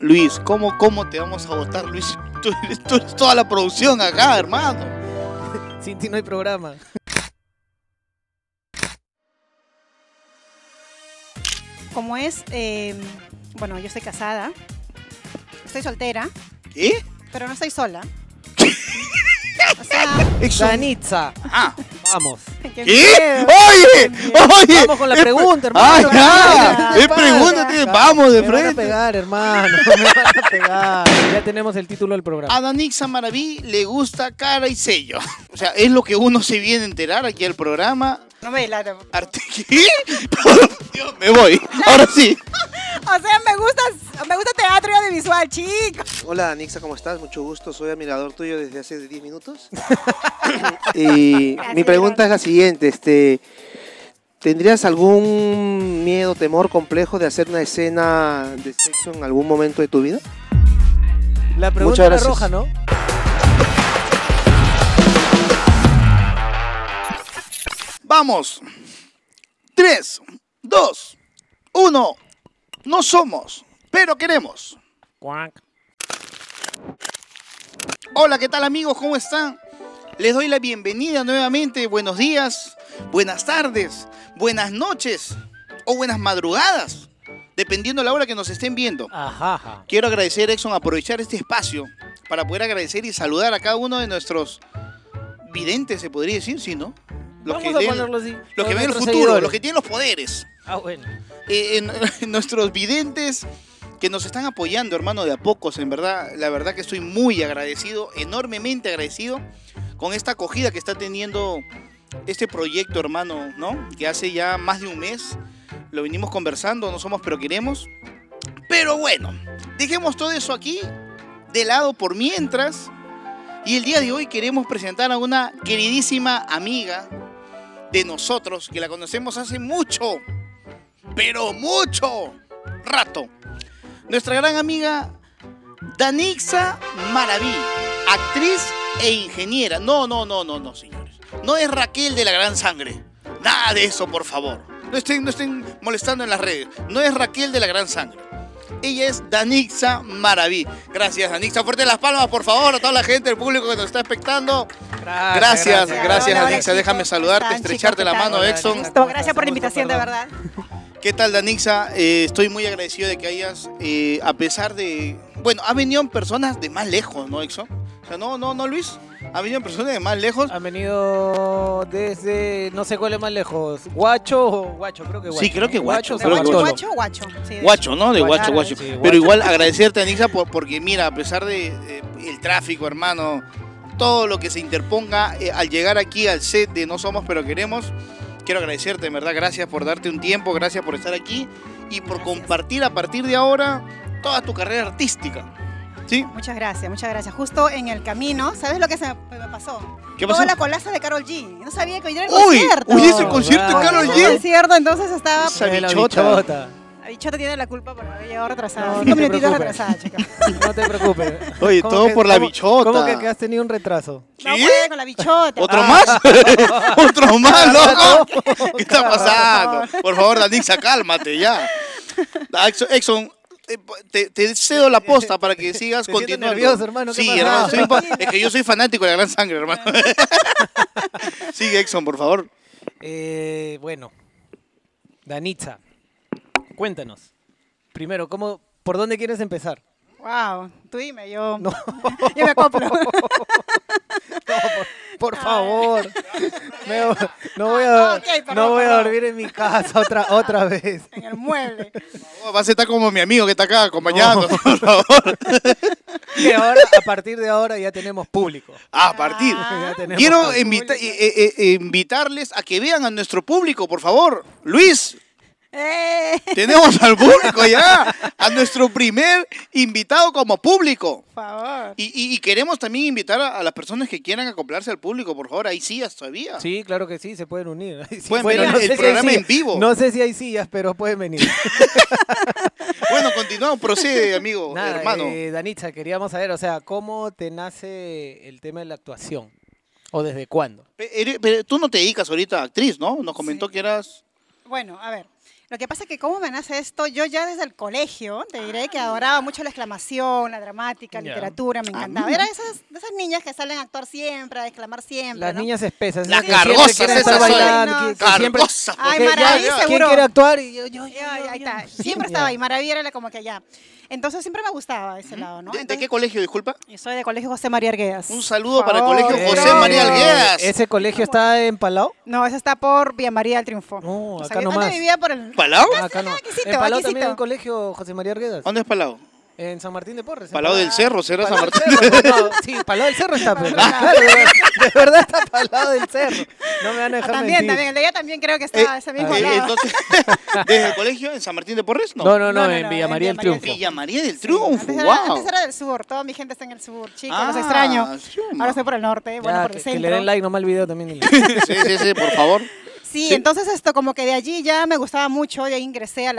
Luis, ¿cómo, cómo te vamos a votar, Luis? Tú eres, toda la producción acá, hermano. Sin ti no hay programa. Como es, em, bueno, yo estoy casada, estoy soltera. ¿Qué? ¿Eh? Pero no estoy sola. o sea, ah. Vamos. ¿Qué? Oye, oye. Vamos con la pregunta, hermano. Ah, ya. Es pregunta, vamos de frente. Me van a pegar, hermano. Me van a pegar. Ya tenemos el título del programa. A Danixa Maraví le gusta cara y sello. O sea, es lo que uno se viene a enterar aquí al programa. No me delata. ¿Qué? Dios, me voy. Ahora sí. O sea, me gusta, me gusta teatro y audiovisual, chico. Hola, Nixa, ¿cómo estás? Mucho gusto. Soy admirador tuyo desde hace 10 minutos. y mi pregunta es la siguiente. Este, ¿Tendrías algún miedo, temor, complejo de hacer una escena de sexo en algún momento de tu vida? La pregunta roja, ¿no? Vamos. Tres, dos, uno... No somos, pero queremos. Hola, ¿qué tal amigos? ¿Cómo están? Les doy la bienvenida nuevamente. Buenos días, buenas tardes, buenas noches o buenas madrugadas, dependiendo de la hora que nos estén viendo. Quiero agradecer, Exxon, aprovechar este espacio para poder agradecer y saludar a cada uno de nuestros videntes, se podría decir, ¿sí, no? Los Vamos que a ven, ponerlo así. que ven el futuro, los que tienen los poderes. Ah, bueno. Eh, en, nuestros videntes que nos están apoyando, hermano, de a pocos. En verdad, la verdad que estoy muy agradecido, enormemente agradecido con esta acogida que está teniendo este proyecto, hermano, ¿no? Que hace ya más de un mes lo venimos conversando, no somos pero queremos. Pero bueno, dejemos todo eso aquí de lado por mientras. Y el día de hoy queremos presentar a una queridísima amiga de nosotros que la conocemos hace mucho, pero mucho rato. Nuestra gran amiga Danixa Maraví, actriz e ingeniera. No, no, no, no, no, señores. No es Raquel de la Gran Sangre. Nada de eso, por favor. No estén, no molestando en las redes. No es Raquel de la Gran Sangre. Ella es Danixa Maraví. Gracias, Danixa. Fuerte las palmas, por favor, a toda la gente, el público que nos está expectando. Gracias, gracias, gracias, gracias Danixa. Déjame saludarte, estrecharte la mano, Exxon. Gracias por la invitación, de verdad. ¿Qué tal, Danixa? Eh, estoy muy agradecido de que hayas, eh, a pesar de... Bueno, ha venido personas de más lejos, ¿no, Exo? O sea, no, no, no, Luis. ¿Ha venido personas de más lejos. Ha venido desde, no sé cuál es más lejos, Guacho o Guacho, creo que Guacho. Sí, creo que Guacho. Guacho, o Guacho, Guacho. Guacho, ¿no? De Guacho, Guacho. Guacho. Pero igual agradecerte, Danixa, porque mira, a pesar de el tráfico, hermano, todo lo que se interponga eh, al llegar aquí al set de No Somos Pero Queremos, quiero agradecerte, en verdad, gracias por darte un tiempo, gracias por estar aquí y por compartir a partir de ahora toda tu carrera artística. ¿Sí? Muchas gracias, muchas gracias. Justo en el camino, ¿sabes lo que se me pasó? ¿Qué pasó? Toda la colaza de Carol G. No sabía que hoy era el concierto. Uy, es el concierto de Carol G. Es el concierto, entonces estaba... La bichota tiene la culpa por haber llegado retrasada. No, Cinco retrasada, chica. No te preocupes. Oye, todo por la bichota. ¿Cómo que, que has tenido un retraso? No con la bichota. ¿Otro ah. más? ¿Otro más, loco? ¿Qué está pasando? Por favor, Danitza, cálmate ya. Ah, Exxon, eh, te, te cedo la posta para que sigas Te siento continuando. hermano, Sí, hermano, es que yo soy fanático de la gran sangre, hermano. Sigue, Exxon, por favor. Eh, bueno, Danitza cuéntanos. Primero, ¿cómo, ¿por dónde quieres empezar? Wow, tú dime, yo, no. me por, favor. no voy a, ah, dormir en mi casa otra, otra vez. En el mueble. vas a estar como mi amigo que está acá acompañando, por favor. Y ahora, a partir de ahora ya tenemos público. Ah, a partir. Ah. Quiero eh, eh, eh, invitarles a que vean a nuestro público, por favor. Luis, eh. Tenemos al público ya, a nuestro primer invitado como público. Por favor. Y, queremos también invitar a, las personas que quieran acoplarse al público, por favor, hay sillas todavía. Sí, claro que sí, se pueden unir. pueden el, programa en vivo. No sé si hay sillas, pero pueden venir. bueno, continuamos, procede, amigo, hermano. Eh, Danitza, queríamos saber, o sea, ¿cómo te nace el tema de la actuación? ¿O desde cuándo? Pero, tú no te dedicas ahorita a actriz, ¿no? Nos comentó que eras... Bueno, a ver, lo que pasa es que cómo me nace esto, yo ya desde el colegio, te diré que ah. adoraba mucho la exclamación, la dramática, la literatura, me ah, encantaba. Era esas, de esas niñas que salen a actuar siempre, a exclamar siempre. Las niñas espesas. Las cargosas. esas. bailando, que, siempre, Ay, Maravilla. ¿Quién quiere actuar? Y yo, yo, ahí está. Siempre estaba ahí. Maravilla era como que ya... Entonces siempre me gustaba ese lado, ¿no? ¿De, qué colegio, disculpa? Yo soy de Colegio José María Arguedas. Un saludo para el Colegio José María Arguedas. ¿Ese colegio está en Palau? No, ese está por Vía María del Triunfo. No, ah, acá no? sea, nomás. ¿Palau? Acá, no. en Palau también un colegio José María Arguedas. ¿Dónde es Palau? En San Martín de Porres. Palado del Cerro, ¿será San Martín? Cerro, no, sí, Palado del Cerro está. claro, de verdad está Palado del Cerro. No me van a dejar También, también. El de allá también creo que está eh, ese mismo eh, Entonces, ¿desde el colegio en San Martín de Porres? No, no, no, en Villa María del Triunfo. Villa María del Triunfo, antes wow. Era, antes del sur. Toda mi gente está en el sur, chicos. Ah, los extraño. Ahora estoy por el norte, bueno, por el centro. Que le den like no me video también. sí, sí, sí, por favor. Sí, entonces esto como que de allí ya me gustaba mucho, de ahí ingresé eh, a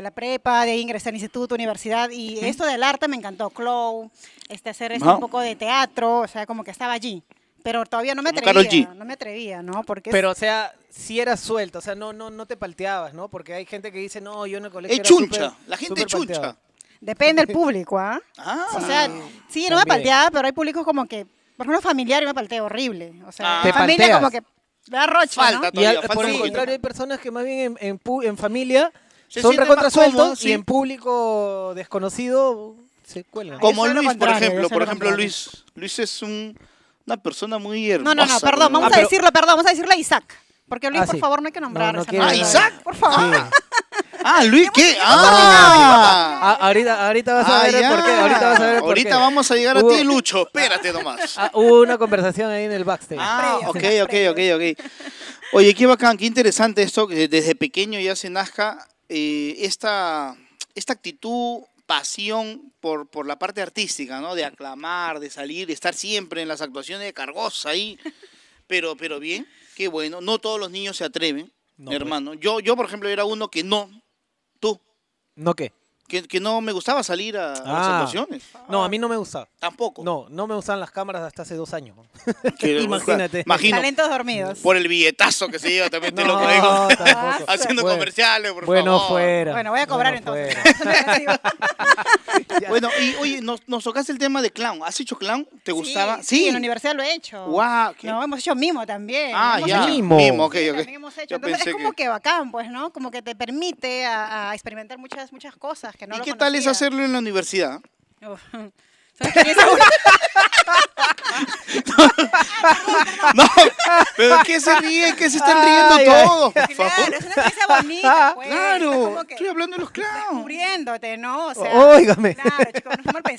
la, prepa, de ahí ingresé al instituto, universidad y esto del arte me encantó, Clow, este, hacer este, un poco de teatro, o sea, como que estaba allí. Pero todavía no me atrevía, no, me atrevía, ¿no? Pero, o sea, si eras suelto. o sea, no, no, no te palteabas, ¿no? Porque hay gente que dice, no, yo en el colegio Es chuncha, la gente es chuncha. Depende del público, ¿ah? ah o sea, sí, no me palteaba, pero hay públicos como que, por ejemplo, familiar me paltea horrible. O sea, ah. familia como que la rocha, por el contrario, hay personas que más bien en, en, familia son recontra y en público desconocido se cuelgan. Como Luis, por ejemplo. Por ejemplo, Luis. Luis es un- una persona muy hermosa. No, no, no, perdón, vamos ah, a decirlo, perdón, vamos a decirle a Isaac. Porque Luis, ah, por favor, no hay que nombrar. Ah, ¿A Isaac, por favor. Ah, Luis, ¿qué? Ah, ahorita, ahorita vas a ver el ah, porqué. Ahorita vamos a llegar a ti, Lucho. Espérate nomás. Ah, hubo una conversación ahí en el backstage. Ah, ok, ok, ok, ok. Oye, qué bacán, qué interesante esto, que desde pequeño ya se nazca eh, esta, esta actitud pasión por, por la parte artística, ¿no? De aclamar, de salir, de estar siempre en las actuaciones de cargos ahí. Pero, pero bien, qué bueno. No todos los niños se atreven, pues. hermano. Yo, yo, por ejemplo, era uno que no, ¿Tú? ¿No qué? que, no me gustaba salir a, las ah. No, a mí no me gustaba. Tampoco. No, no me usaban las cámaras hasta hace dos años. Imagínate. Talentos dormidos. Por el billetazo que se lleva también, te lo Haciendo comerciales, por Bueno fuera. Bueno, voy a cobrar entonces. Bueno, y oye, nos, nos tocaste el tema de clown. ¿Has hecho clown? ¿Te gustaba? Sí, en la universidad lo he hecho. Wow, No, hemos hecho mimo también. Ah, ya. Mimo. Mimo, ok, ok. También hemos hecho. Yo Entonces es como que... bacán, pues, ¿no? Como que te permite a experimentar muchas, muchas cosas ¿Y qué tal es hacerlo en la universidad? no, pero que se ríen, que se están riendo todos, por claro, favor. Es una pues, Claro, estoy hablando de los clowns. cubriéndote, ¿no? O sea, Óigame. Claro, chicos, no es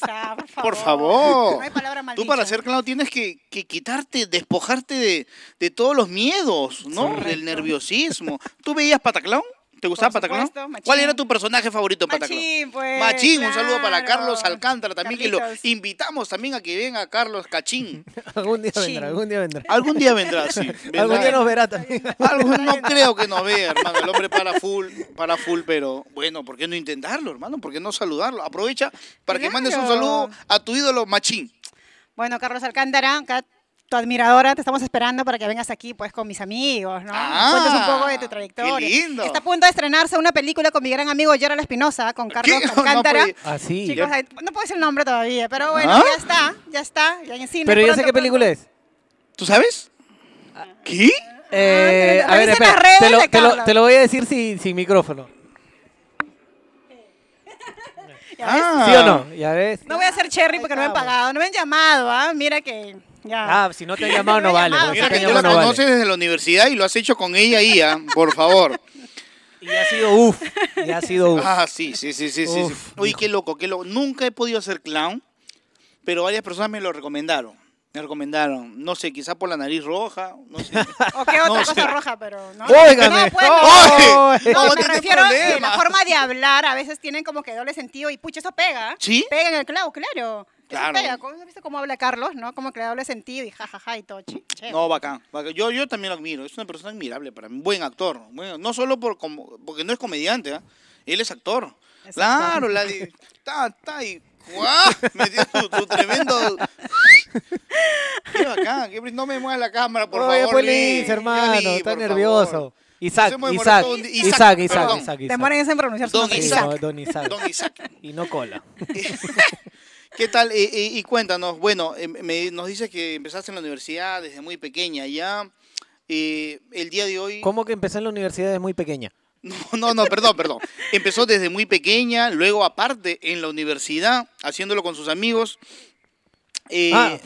por favor. Por favor. No hay palabra maldita. Tú para ser clown tienes que, quitarte, despojarte de, de, todos los miedos, ¿no? Del nerviosismo. ¿Tú veías Pataclown? ¿Te gustaba Pataclón? ¿Cuál era tu personaje favorito en Machín, pues. un saludo para Carlos Alcántara también, que lo invitamos también a que venga Carlos Cachín. algún día vendrá, algún día vendrá. Algún día vendrá, sí. Algún día nos verá también. no creo que nos vea, hermano. El hombre para full, para full, pero bueno, ¿por qué no intentarlo, hermano? ¿Por qué no saludarlo? Aprovecha para que mandes un saludo a tu ídolo Machín. Bueno, Carlos Alcántara, tu admiradora, te estamos esperando para que vengas aquí, pues, con mis amigos, ¿no? Ah, un poco de tu trayectoria. ¡Qué lindo! Está a punto de estrenarse una película con mi gran amigo Gerald Espinosa, con Carlos Cántara. Alcántara. ah, sí. Chicos, no puedo decir el nombre todavía, pero bueno, ¿Ah? ya está, ya está, ya en cine. Pero yo sé qué película es. ¿Tú sabes? ¿Qué? Ah, eh, a ver, te, lo, te, te, lo, voy a decir sin, micrófono. ¿Ya ¿Sí o no? ¿Ya ves? No voy a hacer cherry porque no me han pagado, no me han llamado, ¿ah? Mira que... Ah, si no te he llamado no vale. Mira que Tú la conoces desde la universidad y lo has hecho con ella Ia, por favor. Y ha sido uff, y ha sido Ah, sí, sí, sí, sí, sí. Uy, qué loco, qué loco. Nunca he podido hacer clown, pero varias personas me lo recomendaron. Me recomendaron, no sé, quizá por la nariz roja, no sé. O qué otra cosa roja, pero no. No, pues, no. No, me refiero a la forma de hablar, a veces tienen como que doble sentido y pucha, eso pega. ¿Sí? Pega en el clown, claro. Claro. ¿cómo, ¿Viste cómo habla Carlos, no? Como que le doble sentido y jajaja ja, ja, y todo. No, bacán. Yo, yo también lo admiro. Es una persona admirable para mí. Buen actor. Bueno, no solo por, como, porque no es comediante, ¿eh? él es actor. claro, la de... Ta, ta, y... ¡Guau! tremendo... qué bacán. No me muevas la cámara, por favor. Feliz, pues, hermano. está nervioso. Isaac, Isaac, Isaac, Isaac, Isaac, Te Demoran en pronunciar su Don Isaac. Don Isaac. Don Isaac. y no cola. ¿Qué tal? Y, cuéntanos, bueno, em, nos dices que empezaste en la universidad desde muy pequeña, ya el día de hoy... ¿Cómo que empecé en la universidad desde muy pequeña? No, no, perdón, perdón. Empezó desde muy pequeña, luego aparte en la universidad, haciéndolo con sus amigos. Eh, ah,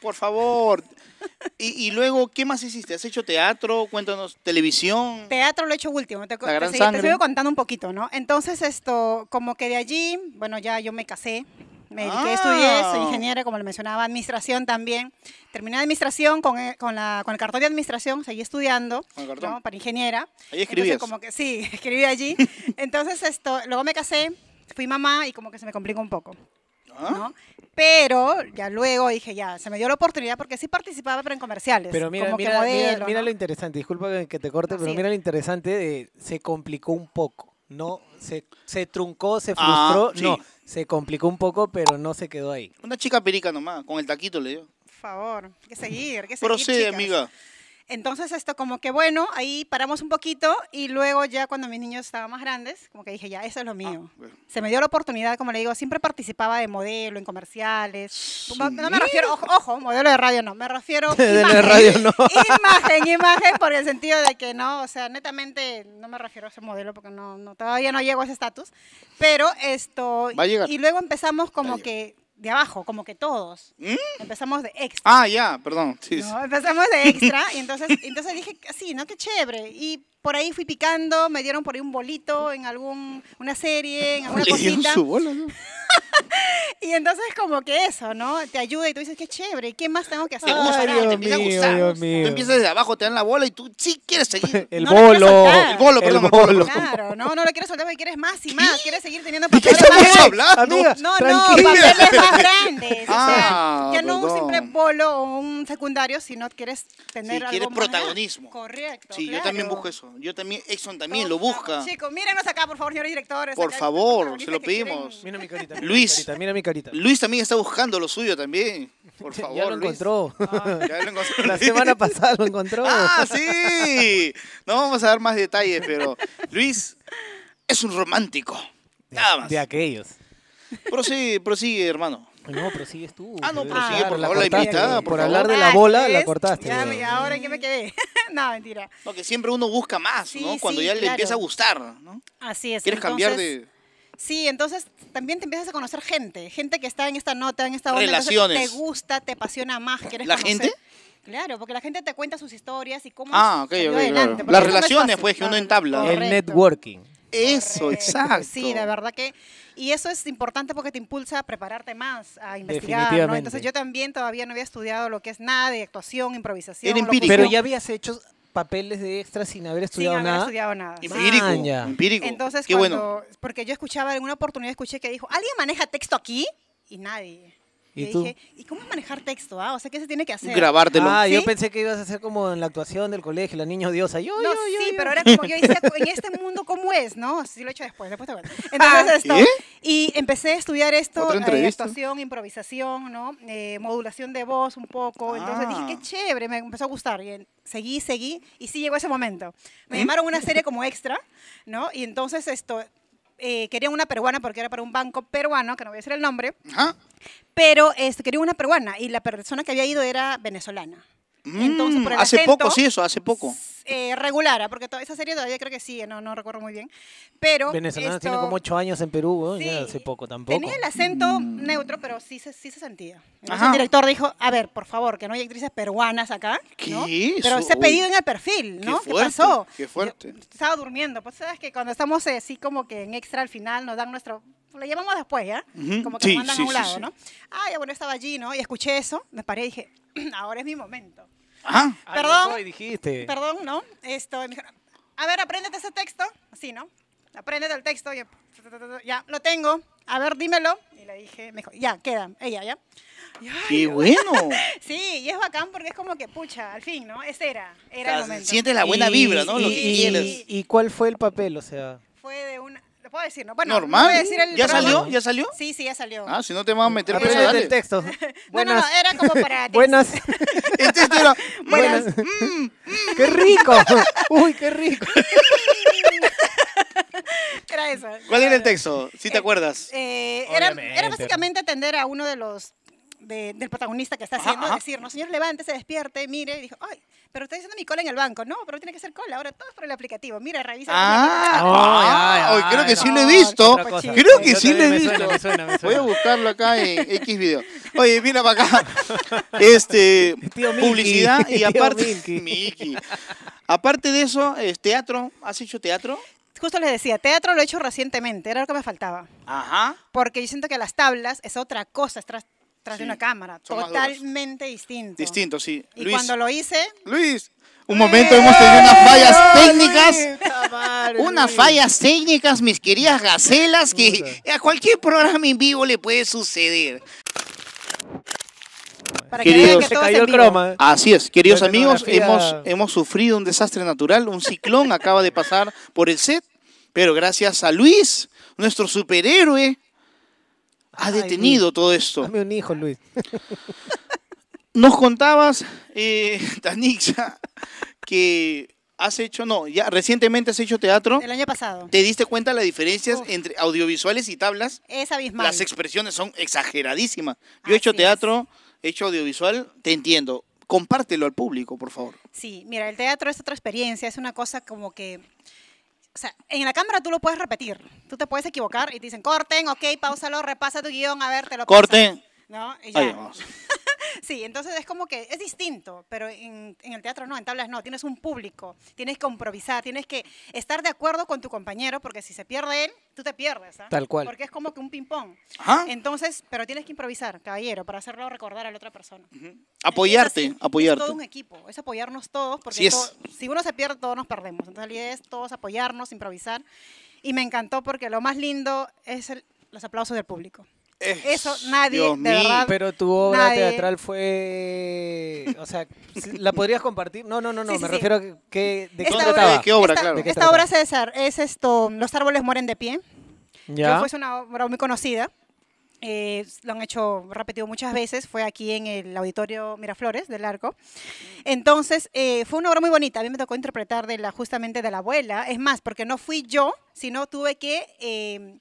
por favor. Y, luego, ¿qué más hiciste? ¿Has hecho teatro? Cuéntanos, televisión. Teatro lo he hecho último, te, te, te contando un poquito, ¿no? Entonces, esto, como que de allí, bueno, ya yo me casé, me dediqué, estudié, soy ah. ingeniera, como le mencionaba, administración también. Terminé administración con, eh, el cartón de administración, seguí estudiando para ingeniera. Ahí escribí. como que, sí, escribí allí. Entonces, esto, luego me casé, fui mamá y como que se me complicó un poco. ¿Ah? Pero ya luego dije, ya, se me dio la oportunidad porque sí participaba, pero en comerciales. Pero mira, lo interesante, disculpa que te corte, pero mira lo interesante, se complicó un poco no se, se truncó, se ah, frustró, no, se complicó un poco, pero no se quedó ahí. Una chica perica nomás, con el taquito le dio. Por favor, que seguir, que seguir. Procede, amiga. Entonces, esto como que bueno, ahí paramos un poquito y luego ya cuando mis niños estaban más grandes, como que dije, ya, eso es lo ah, mío. Se me dio la oportunidad, como le digo, siempre participaba de modelo, en comerciales. Pues, no me refiero, ojo, modelo de radio no, me refiero... De, imagen, radio no. Imagen, imagen, por el sentido de que no, o sea, netamente no me refiero a ese modelo porque no, todavía no llego a ese estatus, pero esto... Y luego empezamos como que de abajo, como que todos. ¿Mm? Empezamos de extra. Ah, ya, perdón. empezamos de extra y entonces, entonces dije, sí, ¿no? Qué chévere. Y por ahí fui picando, me dieron por ahí un bolito en algún, una serie, en alguna cosita. su bola, y entonces como que eso, ¿no? Te ayuda y tú dices, qué chévere, ¿qué más tengo que hacer? Te te empieza a gustar. Dios empiezas desde abajo, te dan la bola y tú sí quieres seguir. El bolo. El bolo, perdón, el bolo. Claro, no, no lo quieres soltar porque quieres más y más, quieres seguir teniendo ¿De qué hablando? No, no, papeles más grandes. o sea, ah, ya no un simple bolo o un secundario, sino quieres tener algo quieres protagonismo. Correcto. Sí, yo también busco eso. Yo también, Exxon también oh, lo busca. Chicos, mírenos acá, por favor, señores directores. Por favor, se lo pedimos. Mira mi carita. Luis, Luis. mi carita. Luis también está buscando lo suyo también. Por favor. Luis. Ah, ya lo encontró. La semana pasada lo encontró. ¡Ah, sí! No vamos a dar más detalles, pero Luis es un romántico. Nada más. De aquellos. Prosigue, prosigue, hermano. No, prosigues tú. Ah, no, prosigue, por la bola de Por, por hablar de la ah, bola, la cortaste. Ya, mira, ahora que me quedé. no, mentira. Porque siempre uno busca más, ¿no? Cuando ya le empieza a gustar, ¿no? Así es. Quieres cambiar de... Sí, entonces también te empiezas a conocer gente, gente que está en esta nota, en esta onda, Relaciones. te gusta, te apasiona más, quieres ¿La gente? Claro, porque la gente te cuenta sus historias y cómo Ah, ok, ok, Las relaciones, fue pues, que uno entabla. El networking. Eso, exacto. Sí, de verdad que. Y eso es importante porque te impulsa a prepararte más, a investigar. Entonces, yo también todavía no había estudiado lo que es nada de actuación, improvisación. Pero ya habías hecho papeles de extra sin haber estudiado sin haber nada. estudiado nada. Empírico. empírico. Entonces, Qué cuando, bueno. porque yo escuchaba, en una oportunidad escuché que dijo, ¿alguien maneja texto aquí? Y nadie. ¿Y, dije, ¿y cómo manejar texto? Ah? O sea, ¿qué se tiene que hacer? Grabártelo. Ah, yo pensé que ibas a hacer como en la actuación del colegio, la niña odiosa. Yo, yo, sí, pero era como yo decía, en este mundo, ¿cómo es? No, sí lo he hecho después, después te Entonces ah, esto, y empecé a estudiar esto, eh, actuación, improvisación, ¿no? Eh, modulación de voz un poco. Entonces dije, ah. qué chévere, me empezó a gustar. Y seguí, seguí, y sí llegó ese momento. Me ¿Eh? llamaron una serie como extra, ¿no? Y entonces esto eh, quería una peruana porque era para un banco peruano, que no voy a decir el nombre, pero este, quería una peruana y la persona que había ido era venezolana. Entonces, hace poco sí eso, hace poco. Eh, regulara, ah, porque toda esa serie todavía creo que sigue, no, no recuerdo muy bien. Pero Venezolana tiene como ocho años en Perú, ya hace poco tampoco. Tenía el acento mm. neutro, pero sí, sí, sí se sentía. el director dijo, a ver, por favor, que no hay actrices peruanas acá. Pero ese pedido en el perfil, ¿no? Qué, fuerte, pasó? fuerte. estaba durmiendo, pues sabes que cuando estamos eh, así como que en extra al final nos dan nuestro le llamamos después, ¿ya? Como que nos mandan a un lado, ¿no? Ah, ya bueno, estaba allí, ¿no? Y escuché eso, me paré y dije, ahora es mi momento. ¿Ah? Perdón. dijiste. Perdón, ¿no? Esto, a ver, apréndete ese texto. sí, ¿no? Apréndete el texto. ya, lo tengo. A ver, dímelo. Y le dije, mejor. ya, queda. Ella, ya. Y, ¡Qué bueno! sí, y es bacán porque es como que, pucha, al fin, ¿no? Ese era, era el momento. Sientes la buena vibra, ¿no? ¿Y cuál fue el papel, o sea? Fue de una puedo Normal. ¿Ya salió? ¿Ya salió? Sí, sí, ya salió. Ah, si no te vamos a meter el texto. Bueno, no, era como para... Buenas. el texto este era... Buenas. Buenas. Mm, mm. ¡Qué rico! Uy, qué rico. era eso. ¿Cuál era el texto? Si te acuerdas. Eh, era, era, básicamente atender a uno de los del protagonista que está haciendo, decir, no, señor, se despierte, mire, y dijo, ay, pero está diciendo mi cola en el banco, no, pero tiene que ser cola, ahora todo es por el aplicativo, mire, revisa. Ah, ay, creo que sí lo he visto, creo que sí lo he visto. Voy a buscarlo acá en X video. Oye, mira para acá, este, publicidad y aparte, Mickey. Aparte de eso, teatro, ¿has hecho teatro? justo les decía, teatro lo he hecho recientemente, era lo que me faltaba. Ajá. Porque yo siento que las tablas es otra cosa, tras de una cámara. totalmente distinto. Distinto, sí. Y cuando lo hice... Luis, un ¡Eh! momento, hemos tenido unas fallas ¡Eh, técnicas. unas fallas técnicas, mis queridas gacelas, que a cualquier programa en vivo le puede suceder. Para que se cayó el croma. ¿eh? Así es, queridos amigos, hemos, hemos sufrido un desastre natural, un ciclón acaba de pasar por el set, pero gracias a Luis, nuestro superhéroe, ha detenido todo esto. Dame un hijo, Luis. Nos contabas, eh, Tanixa, que has hecho, no, ya recientemente has hecho teatro. El año pasado. ¿Te diste cuenta de las diferencias entre audiovisuales y tablas? Es abismal. Las expresiones son exageradísimas. Yo he hecho teatro, he hecho audiovisual, te entiendo. Compártelo al público, por favor. Sí, mira, el teatro es otra experiencia, es una cosa como que o sea, en la cámara tú lo puedes repetir. Tú te puedes equivocar y te dicen, corten, ok, pausalo, repasa tu guión, a ver, te lo Corten. ¿no? Y sí, entonces es como que es distinto, pero en, el teatro no, en tablas no, tienes un público, tienes que improvisar, tienes que estar de acuerdo con tu compañero, porque si se pierde él, tú te pierdes. ¿ah? Tal cual. Porque es como que un ping-pong. Entonces, pero tienes que improvisar, caballero, para hacerlo recordar a la otra persona. Apoyarte, apoyarte. Es todo un equipo, es apoyarnos todos, porque si uno se pierde, todos nos perdemos. Entonces, la idea es todos apoyarnos, improvisar. Y me encantó porque lo más lindo es los aplausos del público. Eso nadie, de Pero tu obra teatral fue. O sea, ¿la podrías compartir? No, no, no, no. me refiero a ¿De, qué, obra, qué Esta, claro. esta obra, César, es esto: Los árboles mueren de pie. Ya. Fue una obra muy conocida. Eh, lo han hecho repetido muchas veces, fue aquí en el auditorio Miraflores del Arco. Entonces, eh, fue una obra muy bonita, a mí me tocó interpretar de la, justamente de la abuela, es más, porque no fui yo, sino tuve que... Eh,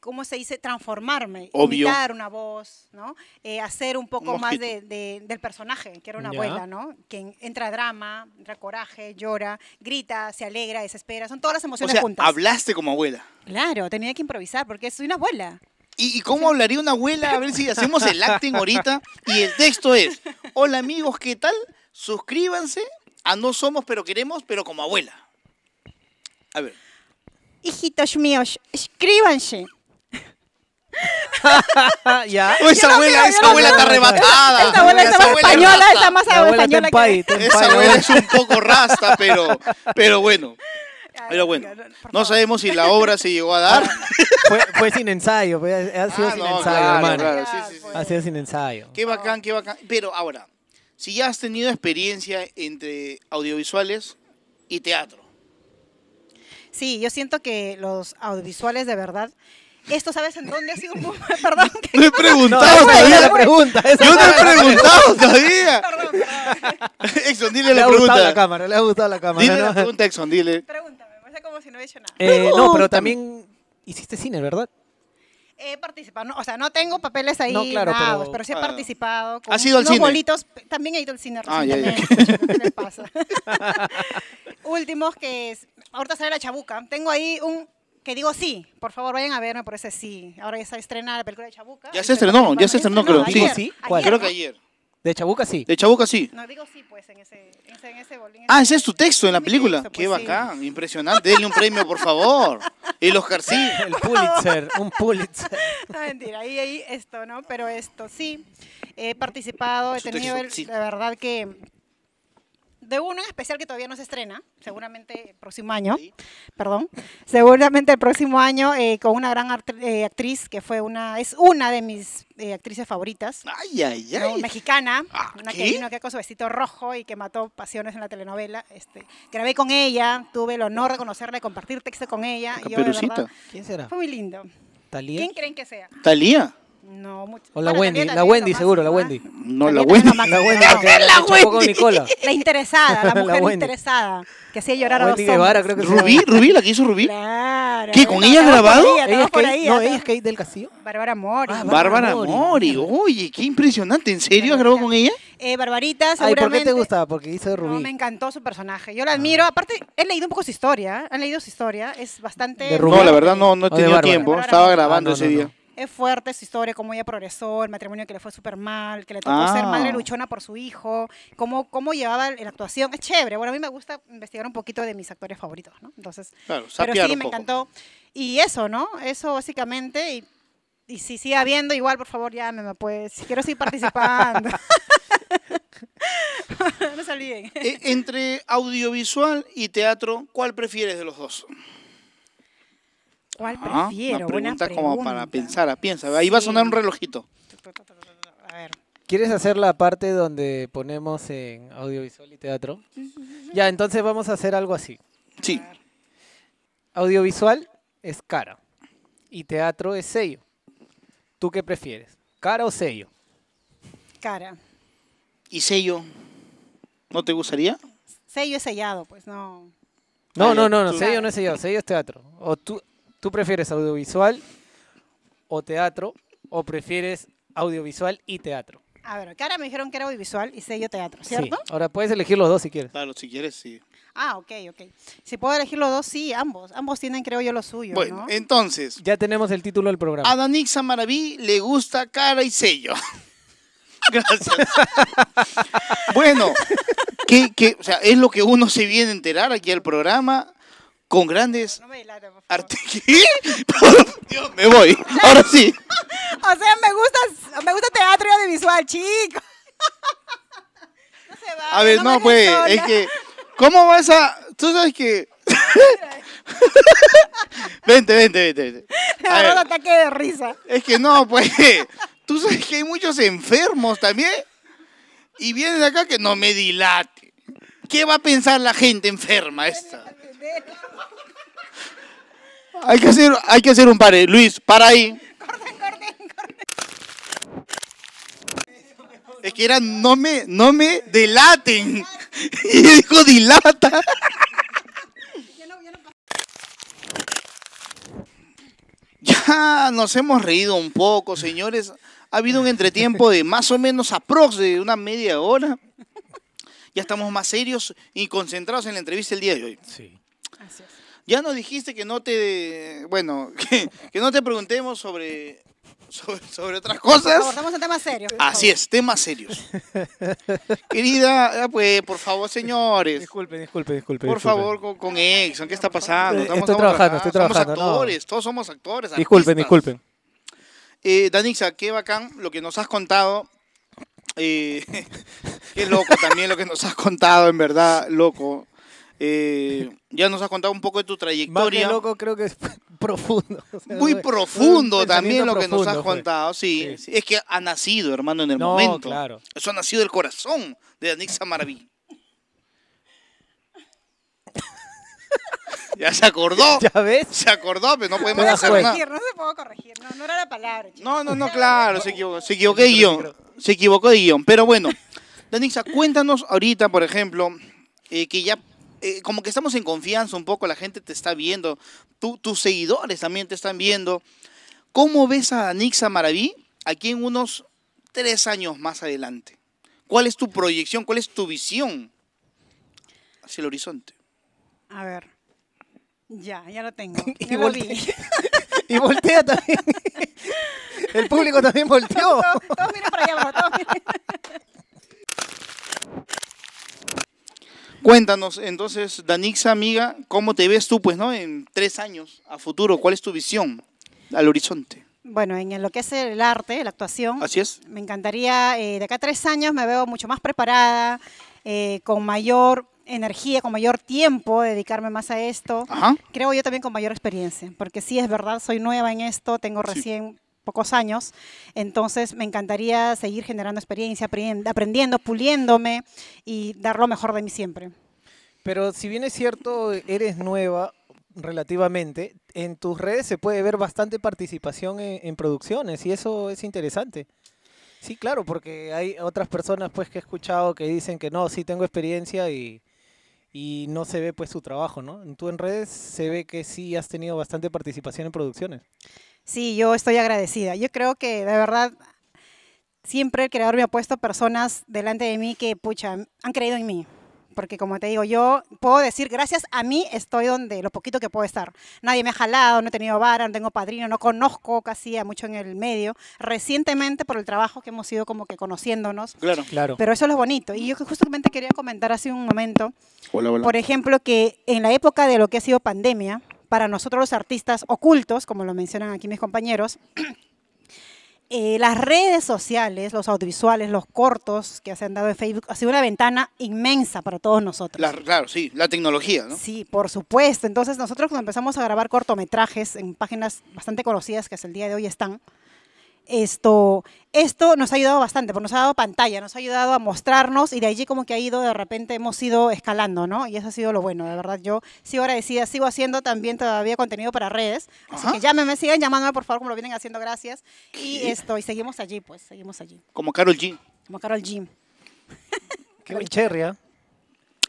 ¿cómo se dice? Transformarme, imitar una voz, ¿no? Eh, hacer un poco más del personaje, que era una abuela, ¿no? Que entra drama, entra coraje, llora, grita, se alegra, desespera, son todas las emociones o sea, hablaste como abuela. Claro, tenía que improvisar porque soy una abuela. ¿Y, cómo hablaría una abuela? A ver si hacemos el acting ahorita. Y el texto es, hola amigos, ¿qué tal? Suscríbanse a ah, No Somos Pero Queremos, pero como abuela. A ver. Hijitos míos, escríbanse ya. esa abuela, está arrebatada. Esa abuela está más española, más Esa abuela es un poco rasta, pero, pero bueno. Pero bueno, no sabemos si la obra se llegó a dar. Fue, sin ensayo, ha sido ah, sin ensayo, hermano. Pues. Ha sido sin ensayo. Qué bacán, qué bacán. Pero ahora, si ya has tenido experiencia entre audiovisuales y teatro. Sí, yo siento que los audiovisuales de verdad esto sabes en dónde ha sido un poco, Perdón. No he preguntado todavía. La pregunta, Yo no he preguntado todavía. Perdón. Exxon, dile la pregunta. Le ha gustado la cámara, le ha gustado la cámara. Dile ¿no? la pregunta, Exxon, dile. Pregúntame, parece como si no he hecho nada. Eh, no, pero también hiciste cine, ¿verdad? he participado, o sea, no tengo papeles ahí, no, pero, sí he ah. participado. Con ¿Has ido al bolitos, también he ido al cine ah, recientemente, ¿qué le pasa? Últimos que es, ahorita sale la chabuca, tengo ahí un que digo sí. Por favor, vayan a verme por ese sí. Ahora ya se estrena la película de Chabuca. Ya se estrenó, ya se estrenó, creo. Sí, sí. Creo que ayer. De Chabuca sí. De Chabuca sí. No, digo sí, pues, en ese, en ese bolín. Ah, ese es tu texto en la película. Qué pues, bacán, impresionante. Denle un premio, por favor. El Oscar sí. El Pulitzer, un Pulitzer. No, mentira, ahí, ahí esto, ¿no? Pero esto sí. He participado, he tenido, el, la verdad que de uno especial que todavía no se estrena, seguramente el próximo año, perdón, seguramente el próximo año eh, con una gran eh, actriz que fue una, es una de mis eh, actrices favoritas. Mexicana, ah, una que vino acá con su vestido rojo y que mató pasiones en la telenovela. Este, grabé con ella, tuve el honor de conocerla y compartir texto con ella. ¿Quién será? Fue muy lindo. ¿Quién creen que sea? Talía. No, mucho. O la Wendy, la Wendy seguro, la Wendy. No, la Wendy. la Wendy. La, Wendy. La interesada, la mujer interesada. Que hacía llorar a los Guevara, Rubí, Rubí, la que hizo Rubí. Claro. ¿Qué, con ella grabado? Ella es Kate, no, ella es Kate del Castillo. Bárbara Mori. Ah, Bárbara Mori. Oye, qué impresionante. ¿En serio has grabado con ella? Eh, Barbarita, seguramente. Ay, ¿Por qué te gustaba? Porque hizo Rubí. No, me encantó su personaje. Yo la ah. admiro. Aparte, he leído un poco su historia. ¿eh? Han leído su historia. Es bastante... De Rubí. No, la verdad no, no he tenido tiempo. Estaba grabando ah, ese día es fuerte su historia, cómo ella progresó, el matrimonio que le fue súper mal, que le tocó ser ah. madre luchona por su hijo, cómo, cómo llevaba la actuación. Es chévere. Bueno, a mí me gusta investigar un poquito de mis actores favoritos, ¿no? Entonces, pero sí, me encantó. Y eso, ¿no? Eso básicamente. Y, y si sigue habiendo, igual, por favor, llámeme, pues. Quiero seguir participando. no se olviden. E, entre audiovisual y teatro, ¿cuál prefieres de los dos? ¿Cuál prefiero? una pregunta, como para pensar, piensa. Ahí va a sonar un relojito. A ver. ¿Quieres hacer la parte donde ponemos en audiovisual y teatro? ya, entonces vamos a hacer algo así. Sí. Audiovisual es cara y teatro es sello. ¿Tú qué prefieres? ¿Cara o sello? Cara. ¿Y sello? ¿No te gustaría? Sello es sellado, pues no. No, ah, no, no, no, sello no es sellado, sello es teatro. O tú, ¿Tú prefieres audiovisual o teatro o prefieres audiovisual y teatro? A ver, cara me dijeron que era audiovisual y sello teatro, ¿cierto? Ahora puedes elegir los dos si quieres. Claro, si quieres, sí. Ah, ok, ok. Si puedo elegir los dos, sí, ambos. Ambos tienen, creo yo, lo suyo. Bueno, entonces. Ya tenemos el título del programa. A Danixa Maraví le gusta cara y sello. Gracias. bueno, que, o sea, es lo que uno se viene a enterar aquí al programa con grandes... No me por favor. Dios, me voy. Ahora sí. o sea, me gusta, me gusta teatro y audiovisual, chico. no se va. A ver, no, pues, es que... ¿Cómo vas a...? Tú sabes que... vente, vente, vente, vente. a ver, un ataque de risa. Es que no, pues... Tú sabes que hay muchos enfermos también. Y vienes acá que no me dilate. ¿Qué va a pensar la gente enferma esta? Hay que hacer, hay que hacer un par, Luis, para ahí. Corten, corten, Es que era no me, no me delaten. Y dijo dilata. Ya nos hemos reído un poco, señores. Ha habido un entretiempo de más o menos aprox de una media hora. Ya estamos más serios y concentrados en la entrevista el día de hoy. Sí. Así ya nos dijiste que no te. Bueno, que, no te preguntemos sobre, sobre, otras cosas. No, estamos en temas serios. Así es, temas serios. Querida, ah, pues, por favor, señores. Disculpen, disculpen, disculpen. Por favor, con, con Exxon, ¿qué está pasando? Eh, estamos, estoy trabajando, estoy trabajando. Somos actores, todos somos actores. Disculpen, disculpen. Eh, Danixa, qué bacán lo que nos has contado. Eh, qué loco también lo que nos has contado, en verdad, loco. Eh, ya nos has contado un poco de tu trayectoria. creo que es profundo. Muy profundo también lo que nos has contado, sí. Es que ha nacido, hermano, en el momento. Eso ha nacido del corazón de Danixa Maraví. ya se acordó. ¿Ya ves? Se acordó, pero no podemos hacer No se puede corregir, no, no era la palabra. No, no, no, claro, se equivocó, se equivocó de guión. Se equivocó pero bueno. Danixa, cuéntanos ahorita, por ejemplo, eh, que ya eh, como que estamos en confianza un poco, la gente te está viendo, tus seguidores también te están viendo. ¿Cómo ves a Nixa Maraví aquí en unos tres años más adelante? ¿Cuál es tu proyección? ¿Cuál es tu visión hacia el horizonte? A ver. Ya, ya lo tengo. y, y voltea también. el público también volteó. Todos, para allá Todos Cuéntanos, entonces, Danixa, amiga, ¿cómo te ves tú, pues, no? En tres años a futuro, ¿cuál es tu visión al horizonte? Bueno, en lo que es el arte, la actuación. Así es. Me encantaría, eh, de acá a tres años me veo mucho más preparada, eh, con mayor energía, con mayor tiempo, dedicarme más a esto. Creo yo también con mayor experiencia, porque sí es verdad, soy nueva en esto, tengo recién pocos años. Entonces, me encantaría seguir generando experiencia, aprendiendo, puliéndome y dar lo mejor de mí siempre. Pero si bien es cierto, eres nueva relativamente, en tus redes se puede ver bastante participación en, producciones y eso es interesante. Sí, claro, porque hay otras personas pues que he escuchado que dicen que no, sí tengo experiencia y, no se ve pues su trabajo, ¿no? Tú en redes se ve que sí has tenido bastante participación en producciones. Sí, yo estoy agradecida. Yo creo que de verdad siempre el creador me ha puesto personas delante de mí que, pucha, han creído en mí. Porque como te digo, yo puedo decir, gracias a mí estoy donde, lo poquito que puedo estar. Nadie me ha jalado, no he tenido vara, no tengo padrino, no conozco casi a mucho en el medio. Recientemente por el trabajo que hemos ido como que conociéndonos. Claro, claro. Pero eso es lo bonito. Y yo justamente quería comentar hace un momento, hola, hola. por ejemplo, que en la época de lo que ha sido pandemia, para nosotros los artistas ocultos, como lo mencionan aquí mis compañeros, eh, las redes sociales, los audiovisuales, los cortos que se han dado en Facebook, ha sido una ventana inmensa para todos nosotros. claro, sí, la tecnología, ¿no? Sí, por supuesto. Entonces nosotros cuando empezamos a grabar cortometrajes en páginas bastante conocidas que hasta el día de hoy están, esto, esto nos ha ayudado bastante, porque nos ha dado pantalla, nos ha ayudado a mostrarnos y de allí como que ha ido, de repente hemos ido escalando, ¿no? Y eso ha sido lo bueno, de verdad. Yo sigo agradecida, sigo haciendo también todavía contenido para redes, así que llámenme, sigan llamándome por favor, como lo vienen haciendo, gracias. Y esto, seguimos allí, pues, seguimos allí. Como Carol G. Como Carol G. Qué Cherry ¿ah?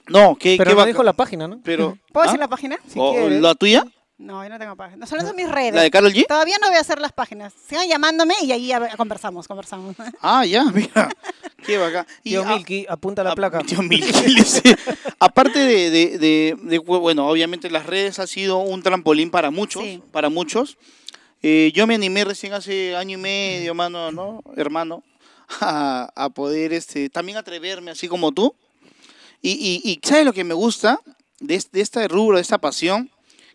No, que... Pero no dijo la página, ¿no? Pero, ¿Puedo ¿ah? decir la página? ¿O ¿La tuya? No, yo no tengo página. No, solo son mis redes. ¿La de Carol G? Todavía no voy a hacer las páginas. Sigan llamándome y ahí conversamos, conversamos. Ah, ya, mira. Qué bacán. Y tío Milky, apunta la placa. Tío Milky, Aparte de, de, de, bueno, obviamente las redes ha sido un trampolín para muchos, para muchos. Eh, yo me animé recién hace año y medio, mano, ¿no? Hermano, a, a poder este, también atreverme así como tú. Y, y, ¿sabes lo que me gusta de, de esta rubro, de esta pasión?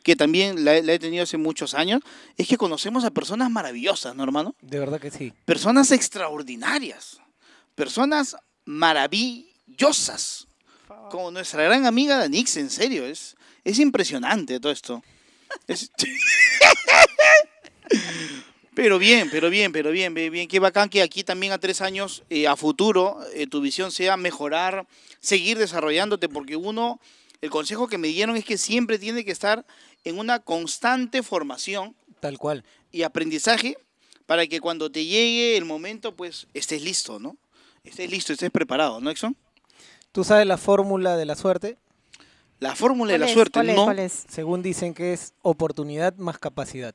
que también la, he tenido hace muchos años, es que conocemos a personas maravillosas, ¿no, hermano? De verdad que sí. Personas extraordinarias, personas maravillosas, como nuestra gran amiga Danix, en serio, es, es impresionante todo esto. Pero bien, pero bien, pero bien, bien, Qué bacán que aquí también a tres años, eh, a futuro, eh, tu visión sea mejorar, seguir desarrollándote, porque uno el consejo que me dieron es que siempre tiene que estar en una constante formación. Tal cual. Y aprendizaje para que cuando te llegue el momento, pues estés listo, ¿no? Estés listo, estés preparado, ¿no, Exxon? ¿Tú sabes la fórmula de la suerte? La fórmula de la suerte, ¿no? Según dicen que es oportunidad más capacidad.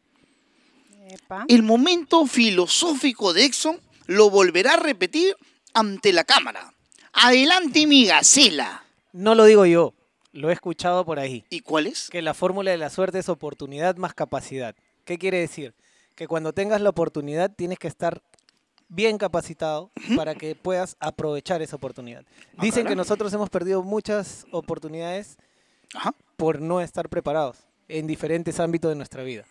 El momento filosófico de Exxon lo volverá a repetir ante la cámara. Adelante, mi gacela. No lo digo yo. Lo he escuchado por ahí. ¿Y cuál es? Que la fórmula de la suerte es oportunidad más capacidad. ¿Qué quiere decir? Que cuando tengas la oportunidad tienes que estar bien capacitado para que puedas aprovechar esa oportunidad. Ah, Dicen que nosotros hemos perdido muchas oportunidades por no estar preparados en diferentes ámbitos de nuestra vida.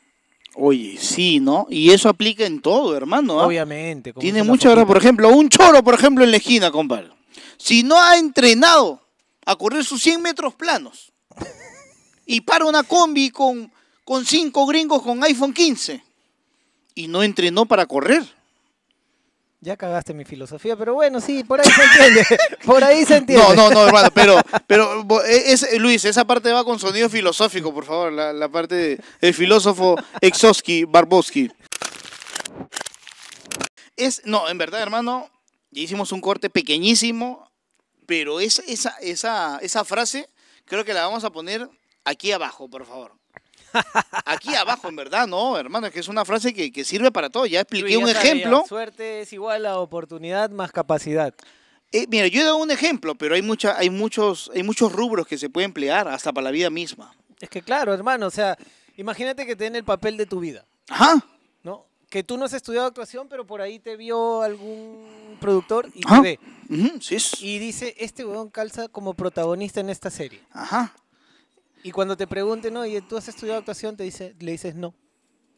Oye, sí, ¿no? Y eso aplica en todo, hermano. ¿ah? Obviamente. Tiene mucha hora, por ejemplo, un choro, por ejemplo, en la esquina, compadre. Si no ha entrenado a correr sus 100 metros planos. Y para una combi con, con cinco gringos con iPhone 15. Y no entrenó para correr. Ya cagaste mi filosofía, pero bueno, sí, por ahí se entiende. Por ahí se entiende. No, no, no, hermano, pero, pero e, Luis, esa parte va con sonido filosófico, por favor, la, parte del filósofo Exoski Barboski. Es, no, en verdad, hermano, ya hicimos un corte pequeñísimo pero esa, esa, esa, esa frase creo que la vamos a poner aquí abajo, por favor. Aquí abajo, en verdad, no, hermano, es que es una frase que, que sirve para todo. Ya expliqué un ejemplo. Suerte es igual a oportunidad más capacidad. Eh, mira, yo he dado un ejemplo, pero hay, mucha, hay, muchos, hay muchos rubros que se pueden emplear hasta para la vida misma. Es que claro, hermano, o sea, imagínate que te den el papel de tu vida. Ajá que tú no has estudiado actuación, pero por ahí te vio algún productor y te ve. Y dice, este huevón calza como protagonista en esta serie. Ajá. Y cuando te pregunten, ¿no? ¿Y tú has estudiado actuación? Te dice, le dices no.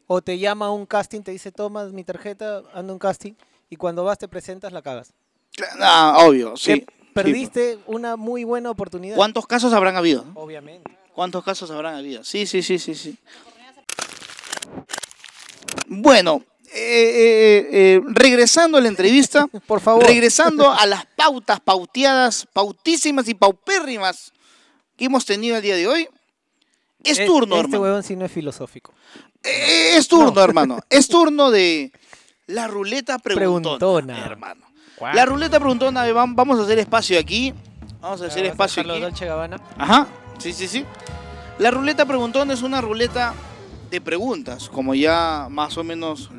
O te llama a un casting, te dice, toma mi tarjeta, ando un casting. Y cuando vas, te presentas, la cagas. Ah, obvio, sí. Perdiste una muy buena oportunidad. ¿Cuántos casos habrán habido? Obviamente. ¿Cuántos casos habrán habido? Sí, sí, sí, sí, sí. Bueno, eh, eh, eh, regresando a la entrevista, por favor, regresando a las pautas pauteadas, pautísimas y paupérrimas que hemos tenido el día de hoy, es e-, turno, este hermano. Este sí no es filosófico. es turno, hermano. Es turno de la ruleta preguntona, hermano. La ruleta preguntona, vamos a hacer espacio aquí. Vamos a hacer espacio aquí. Dolce Ajá, sí, sí, sí. La ruleta preguntona es una ruleta te preguntas, como ya más o menos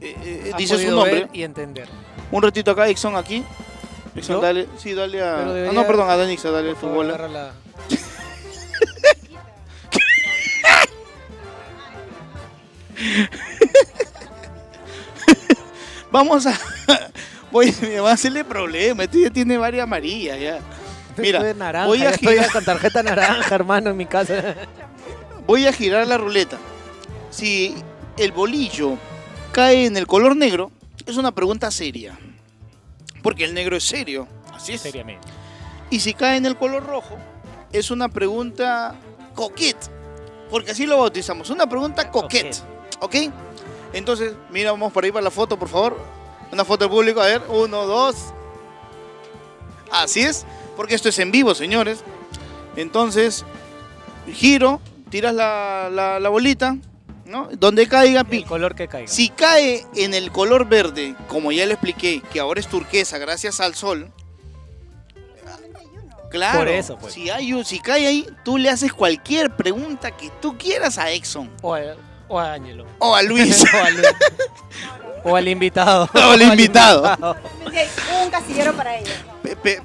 eh, eh dices su nombre. y entender. Un ratito acá, Ixon, aquí. dale, sí, dale a. Ah, no, perdón, a Danixa, dale el fútbol. ¿eh? Vamos a. Voy, a hacerle problema. Este ya tiene varias amarillas Mira, naranja, estoy con tarjeta naranja, hermano, en mi casa. Voy a girar la ruleta si el bolillo cae en el color negro, es una pregunta seria. Porque el negro es serio. Así es. Y si cae en el color rojo, es una pregunta coquet. Porque así lo bautizamos. Una pregunta coquete ¿Ok? Entonces, mira, vamos por ahí para la foto, por favor. Una foto del público. A ver, uno, dos. Así es. Porque esto es en vivo, señores. Entonces, giro, tiras la bolita ¿no? Donde caiga. El color que caiga. Si cae en el color verde, como ya le expliqué, que ahora es turquesa gracias al sol. Claro, Por eso, pues. si, hay, si cae ahí, tú le haces cualquier pregunta que tú quieras a Exxon. O a, o O a Luis. o, al invitado. O al invitado. Un casillero para ellos.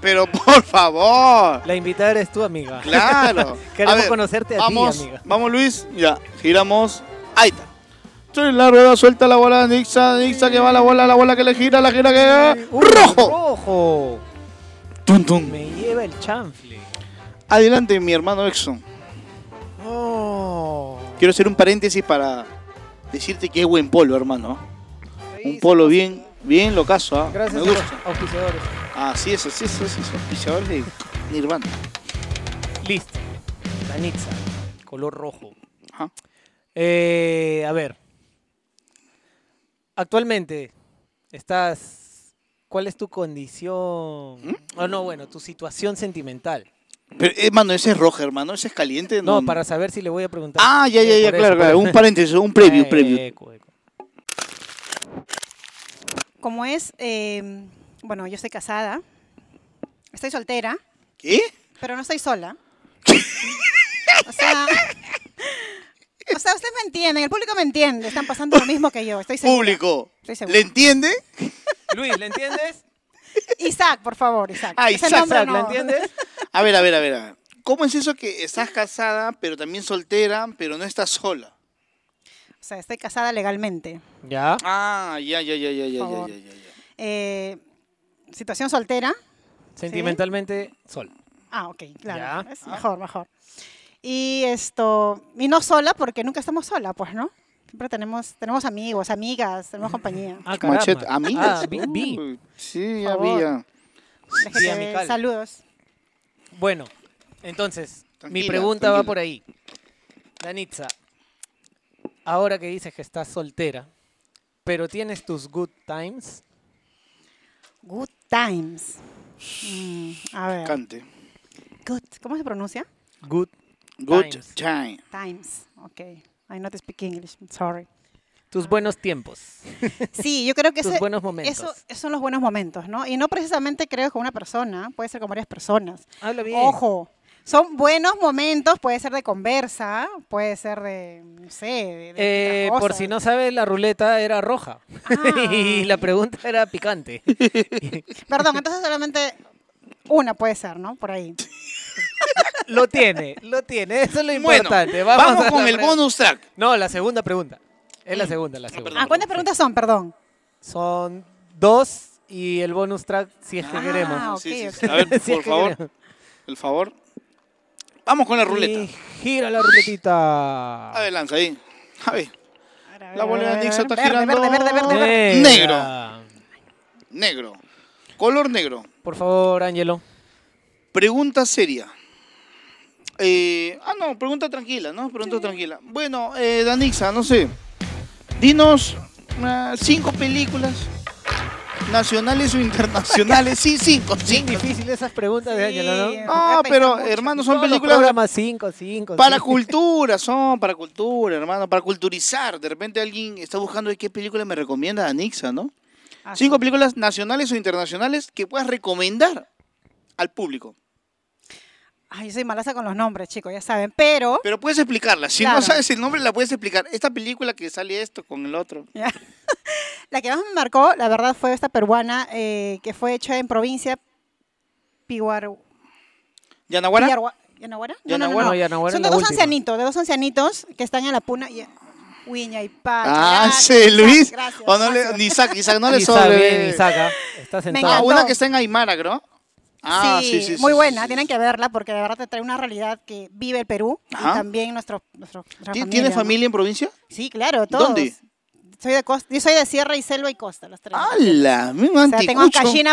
pero por favor. La invitada eres tú, amiga. Claro. Queremos conocerte a vamos, ti, amiga. Vamos, Luis. Ya, giramos. Ahí está. La rueda suelta la bola de Nixa, Nixa que va la bola, la bola que le gira, la gira que va. ¡Rojo! ¡Rojo! Me lleva el chanfle. Adelante, mi hermano Exxon. Oh. Quiero hacer un paréntesis para decirte que es buen polo, hermano. Un polo bien, bien locazo. ¿ah? Gracias a los auspiciadores. Así eso sí, sí, sí, Auspiciadores de Nirvana. Listo. La Nixa, color rojo. Ajá. Eh, a ver. Actualmente, estás. ¿Cuál es tu condición? o ¿Mm? ah, no, bueno, tu situación sentimental. Pero, hermano, eh, ese es roja, hermano, ese es caliente. No, para saber si le voy a preguntar. Ah, ya, ya, ya, claro, Un paréntesis, un previo, preview. Eco, Como es, em, bueno, yo estoy casada, estoy soltera. ¿Qué? Pero no estoy sola. o sea, o sea, ustedes me entienden, el público me entiende. Están pasando lo mismo que yo, estoy seguro. Público, ¿le entiende? Luis, ¿le entiendes? Isaac, por favor, Isaac. Ah, Isaac, ¿le entiendes? A ver, a ver, a ver, ¿Cómo es eso que estás casada, pero también soltera, pero no estás sola? O sea, estoy casada legalmente. ¿Ya? Ah, ya, ya, ya, ya, ya, ya, ya, ya. Eh, situación soltera. Sentimentalmente, sol. Ah, ok, claro. mejor, mejor. Y esto, y no sola, porque nunca estamos sola, pues, ¿no? Siempre tenemos, tenemos amigos, amigas, tenemos compañía. Ah, amigas. Ah, sí, Sí, había. saludos. Bueno, entonces, mi pregunta va por ahí. Danitza, ahora que dices que estás soltera, pero tienes tus good times. Good times. Mm, a ver. Cante. Good. ¿Cómo se pronuncia? Good Good times. Times. Okay. I not speak English. Sorry. Tus buenos tiempos. Sí, yo creo que Tus buenos momentos. Eso, son los buenos momentos, ¿no? Y no precisamente creo con una persona, puede ser con varias personas. Habla bien. Ojo, son buenos momentos, puede ser de conversa, puede ser de, no sé, de, eh, Por si no sabes, la ruleta era roja y ah. la pregunta era picante. Perdón, entonces solamente una puede ser, ¿no? Por ahí. lo tiene, lo tiene. Eso es lo importante. Vamos, con el bonus track. No, la segunda pregunta. Es la mm. segunda, la ah, segunda. Ah, ¿cuántas preguntas son? Perdón. Son dos y el bonus track si es que ah, queremos. A ver, por favor. el favor. Vamos con la ruleta. gira la ruletita. A ahí. A ver. la bolera está girando. verde, verde, Negro. Negro. Color negro. Por favor, Ángelo. Pregunta seria. Eh, ah, no, pregunta tranquila, ¿no? Pregunta tranquila. Bueno, eh, Danixa, no sé. Dinos ah, cinco películas nacionales o internacionales. Sí, cinco, cinco. difícil esas preguntas de sí, ¿no? Ah, no, pero hermano, son películas. cinco, cinco. Para cultura, son para cultura, hermano, para culturizar. De repente alguien está buscando qué película me recomienda Danixa, ¿no? Ah, cinco películas nacionales o internacionales que puedas recomendar al público. Ay, yo soy malaza con los nombres, chicos, ya saben, pero... Pero puedes explicarla. Si no sabes el nombre, la puedes explicar. Esta película que sale esto con el otro. la que más me marcó, la verdad, fue esta peruana eh, que fue hecha en provincia Piguar... ¿Yanaguara? Yanahuara. ¿Yanaguara? Son de dos ancianitos, de dos ancianitos que están en la puna... Y... y Ah, sí, Luis. gracias, o no le, Isaac, Isaac no le sobre. ¿ah? está sentado. Ah, una que está en Aymara, ¿no? Ah, sí, sí, Muy buena, tienen que verla porque de verdad te trae una realidad que vive el Perú y también nuestro, nuestro familia, ¿Tiene familia en provincia? Sí, claro, todos. ¿Dónde? soy de yo soy de sierra y selva y costa, los tres. ¡Hala! O sea, tengo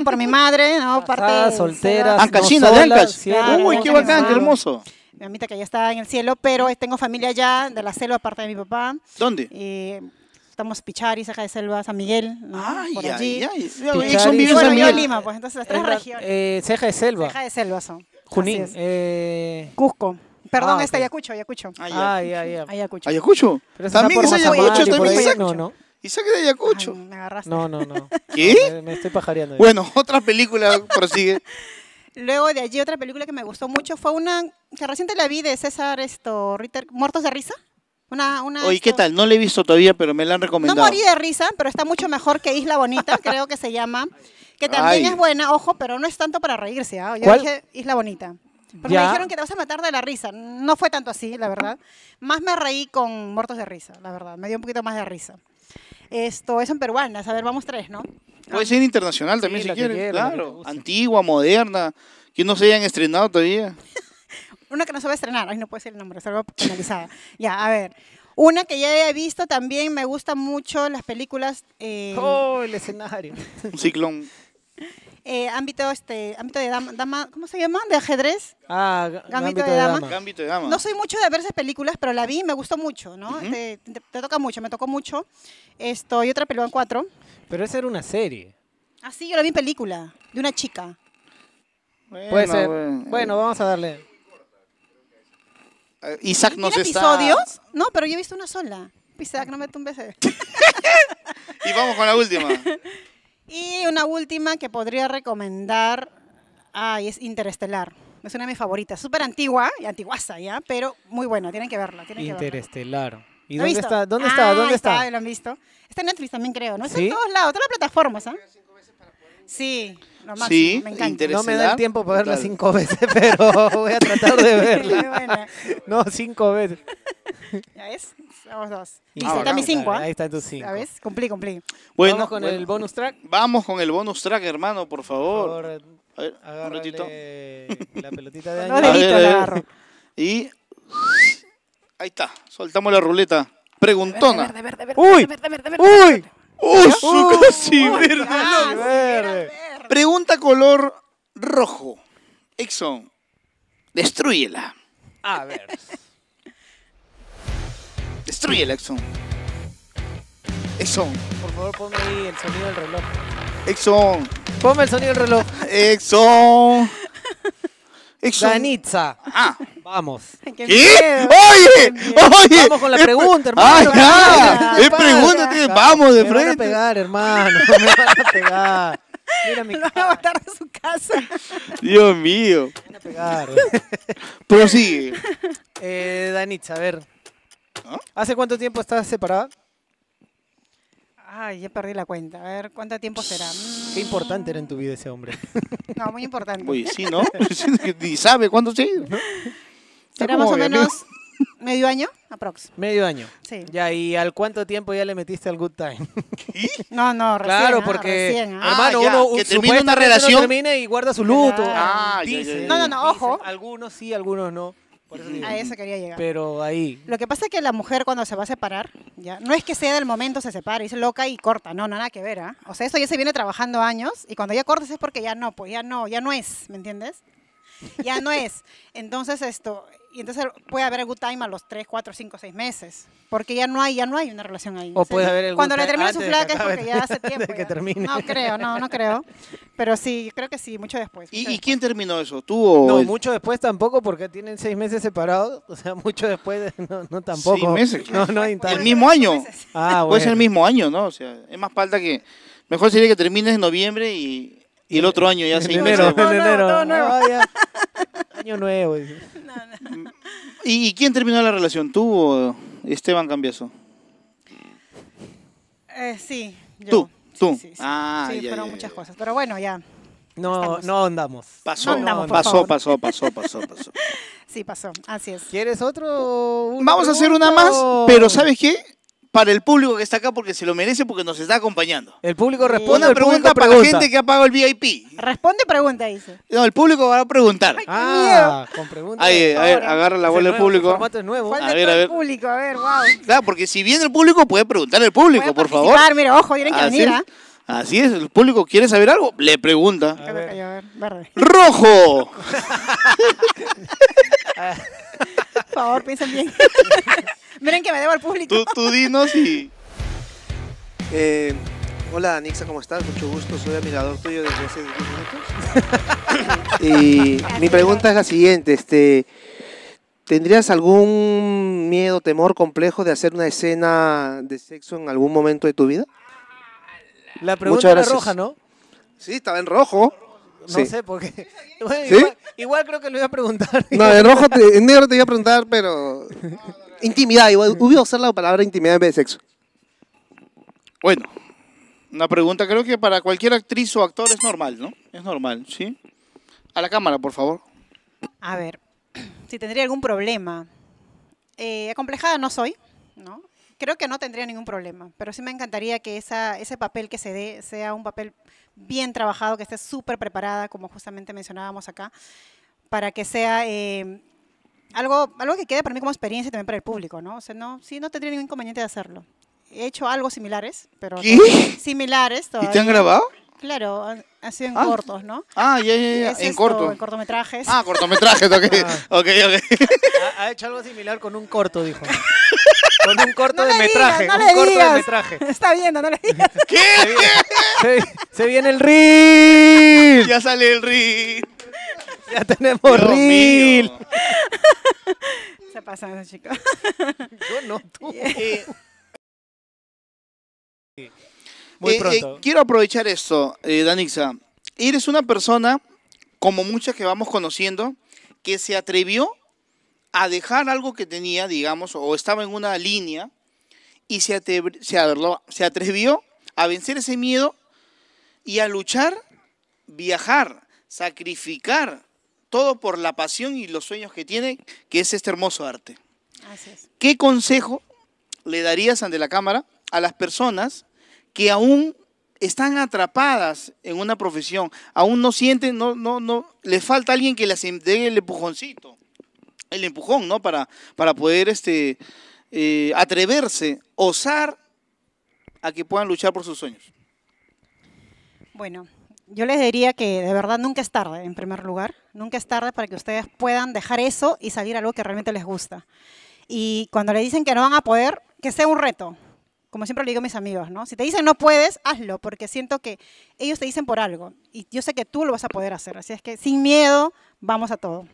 por mi madre, ¿no? Parte soltera. Ancachina, de Ancash. ¡Uy, qué bacán, qué hermoso! Mi amita que ya está en el cielo, pero tengo familia allá de la selva, aparte de mi papá. ¿Dónde? Eh, estamos Pichari, Ceja de Selva, San Miguel, Ay, por allí. Ay, ay. bueno, Lima, pues entonces las tres regiones. Eh, Ceja de Selva. Ceja de Selva son. Junín. Eh, Cusco. Perdón, ah, este, Ayacucho, Ayacucho. Ay, ah, ay, ah, ay. Ayacucho. Ayacucho. también es Ayacucho, también es Ayacucho. No, no. ¿Y saque de Ayacucho? me agarraste. No, no, no. ¿Qué? me, estoy pajareando. Bueno, otra película prosigue. Luego de allí, otra película que me gustó mucho fue una que reciente la vi de César esto, Ritter, Muertos de Risa. Una, Oye, ¿qué tal? No la he visto todavía, pero me la han recomendado. No morí de risa, pero está mucho mejor que Isla Bonita, creo que se llama. Que también es buena, ojo, pero no es tanto para reírse. ¿ah? Yo dije Isla Bonita. Porque me dijeron que te vas a matar de la risa. No fue tanto así, la verdad. Más me reí con Muertos de Risa, la verdad. Me dio un poquito más de risa. Esto es en peruanas. A ver, vamos tres, ¿no? Puede ser internacional también, si quieren. claro. Antigua, moderna. Que no se hayan estrenado todavía. Una que no se va a estrenar. Ay, no puede ser el nombre, salgo finalizada. ya, a ver. Una que ya he visto también, me gustan mucho las películas. Eh, ¡Oh, el escenario! Un ciclón. Eh, ámbito, este, ámbito de dama, ¿cómo se llama? ¿De ajedrez? Ah, Gambito, de, dama. de Dama. No soy mucho de ver esas películas, pero la vi y me gustó mucho, ¿no? te, toca mucho, me tocó mucho. Estoy y otra película en cuatro. Pero esa era una serie. Ah, sí, yo la vi en película, de una chica. Puede ser. bueno vamos a darle. Eh, Isaac nos ¿Tiene está... episodios? No, pero yo he visto una sola. Isaac, no me tumbes. y vamos con la última. y una última que podría recomendar. Ay, es Interestelar. Es una de mis favoritas. Súper antigua y antiguasa ¿ya? Pero muy buena. Tienen que verla. Interestelar. ¿Y dónde está? ¿Dónde está? ¿Dónde ah, está? Lo han visto. Está en Netflix también, creo. No está en todos lados. Todas las plataformas, ¿ah? Sí, lo sí, me encanta. No me da el tiempo para verla cinco veces, pero voy a tratar de verla. no, cinco veces. ¿Ya ves? Somos dos. Y ahí está mi cinco, Ahí está tu cinco. ves? Cumplí, cumplí. Bueno, vamos con el bonus track. Vamos con el bonus track, hermano, por favor. Por favor a ver, un ratito. La pelotita de año. No, dedito, la agarro. Y ahí está, soltamos la ruleta. Preguntona. Verde, verde, verde, uy, uy. ¡Oh, su ¡Oh, casi verde! casi ah, verde. Pregunta color rojo. Exxon, destruyela. A ver. Destruyela, Exxon. Exxon, Por favor, ponme ahí el sonido del reloj. Exxon, Ponme el sonido del reloj. Exxon. Danitza. Ah. Vamos. ¿Qué? Oye, oye. Vamos con la pregunta, hermano. ¡Ay, ya. Es pregunta, vamos de frente. Me van a pegar, hermano. Me van a pegar. Mira mi Lo van a matar a su casa. Dios mío. Me van a pegar. Prosigue. Eh, Danitza, a ver. ¿Ah? ¿Hace cuánto tiempo estás separada? Ay, ya perdí la cuenta. A ver, ¿cuánto tiempo será? Qué importante era en tu mm. vida ese hombre. No, muy importante. Uy, sí, ¿no? ¿Y pues sabe cuándo sí. ido? Será más o menos medio año, aprox. Medio año. Sí. Ya, ¿y al cuánto tiempo ya le metiste al good time? ¿Qué? No, no, recién. Claro, ah, porque, ah. hermano, ah, uno termina una relación. y guarda su luto. Ah, no, no, no, ojo. Algunos sí, algunos no. A eso quería llegar. Pero ahí. Lo que pasa es que la mujer cuando se va a separar, ya, no es que sea del momento se separa y es loca y corta, no, nada que ver, ¿ah? O sea, esto ya se viene trabajando años y cuando ya cortas es porque ya no, pues ya no, ya no es, ¿me entiendes? Ya no es. Entonces esto, y entonces puede haber el good time a los 3, 4, 5, 6 meses, porque ya no hay, ya no hay una relación ahí. O, puede haber el Cuando le termina su flaca es porque ya hace tiempo. Que Termine. No creo, no, no creo. Pero sí, creo que sí, mucho después. ¿Y, quién terminó eso? ¿Tú o No, mucho después tampoco, porque tienen 6 meses separados, o sea, mucho después, no, tampoco. 6 meses. No, no hay El mismo año. Ah, bueno. Puede ser el mismo año, ¿no? O sea, es más falta que... Mejor sería que termines en noviembre y, y el otro año ya en se enero, en enero. No, no, no. Año nuevo. ¿Y, quién terminó la relación? ¿Tú o Esteban Cambiaso? Eh, sí. Yo. ¿Tú? ¿Tú? Sí, ah, fueron muchas cosas. Pero bueno, ya. No, andamos. no andamos, pasó, pasó, pasó, pasó, pasó, Sí, pasó. Así es. ¿Quieres otro? Vamos a hacer una más, pero ¿sabes qué? para el público que está acá porque se lo merece, porque nos está acompañando. El público responde. Una pregunta para la gente que ha pagado el VIP. Responde pregunta, dice. No, el público va a preguntar. ah, con preguntas. a ver, agarra la bola del público. El nuevo. A ver, a ver. público, a ver, wow. Claro, porque si viene el público, puede preguntar el público, por favor. Mira, ojo, tienen que venir, ¿ah? Así es, el público quiere saber algo, le pregunta. A ver. ¡Rojo! Ah. Por favor, piensen bien. Miren que me debo al público. Tú, dinos y... Eh, hola, Anixa ¿cómo estás? Mucho gusto. Soy admirador tuyo desde hace 10 minutos. y mi pregunta es la siguiente. Este, ¿Tendrías algún miedo, temor, complejo de hacer una escena de sexo en algún momento de tu vida? La pregunta era roja, ¿no? Sí, estaba en rojo. No sé porque igual, creo que lo iba a preguntar. No, en rojo, te, en negro te iba a preguntar, pero. intimidad, igual. Hubiera usar la palabra intimidad en vez de sexo. Bueno, una pregunta creo que para cualquier actriz o actor es normal, ¿no? Es normal, ¿sí? A la cámara, por favor. A ver, si tendría algún problema. Eh, acomplejada no soy, ¿no? creo que no tendría ningún problema, pero sí me encantaría que esa, ese papel que se dé sea un papel bien trabajado, que esté súper preparada, como justamente mencionábamos acá, para que sea eh, algo, algo que quede para mí como experiencia y también para el público, ¿no? O sea, no, sí, no tendría ningún inconveniente de hacerlo. He hecho algo similares, pero... Similares ¿Y te han grabado? Claro, ha sido en ah. cortos, ¿no? Ah, ya, ya, ya. en cortos. En cortometrajes. Ah, cortometrajes, ok. Ah. Ok, ok. ha, hecho algo similar con un corto, dijo. Con un corto de metraje. un corto de metraje. Está viendo, no le digas. ¿Qué? Se viene, el reel. Ya sale el reel. Ya tenemos Dios Se pasan esos chicos. Yo no, tú. Eh, Muy eh, eh, pronto. quiero aprovechar esto, Danixa. Eres una persona, como muchas que vamos conociendo, que se atrevió a dejar algo que tenía, digamos, o estaba en una línea, y se, atrevió a vencer ese miedo y a luchar, viajar, sacrificar todo por la pasión y los sueños que tiene, que es este hermoso arte. ¿Qué consejo le darías ante la cámara a las personas que aún están atrapadas en una profesión, aún no sienten, no, no, no, le falta alguien que les dé el empujoncito? el empujón, ¿no? Para, para poder este, eh, atreverse, osar a que puedan luchar por sus sueños. Bueno, yo les diría que de verdad nunca es tarde, en primer lugar. Nunca es tarde para que ustedes puedan dejar eso y salir a algo que realmente les gusta. Y cuando le dicen que no van a poder, que sea un reto. Como siempre le digo a mis amigos, ¿no? Si te dicen no puedes, hazlo, porque siento que ellos te dicen por algo. Y yo sé que tú lo vas a poder hacer. Así es que sin miedo, vamos a todo.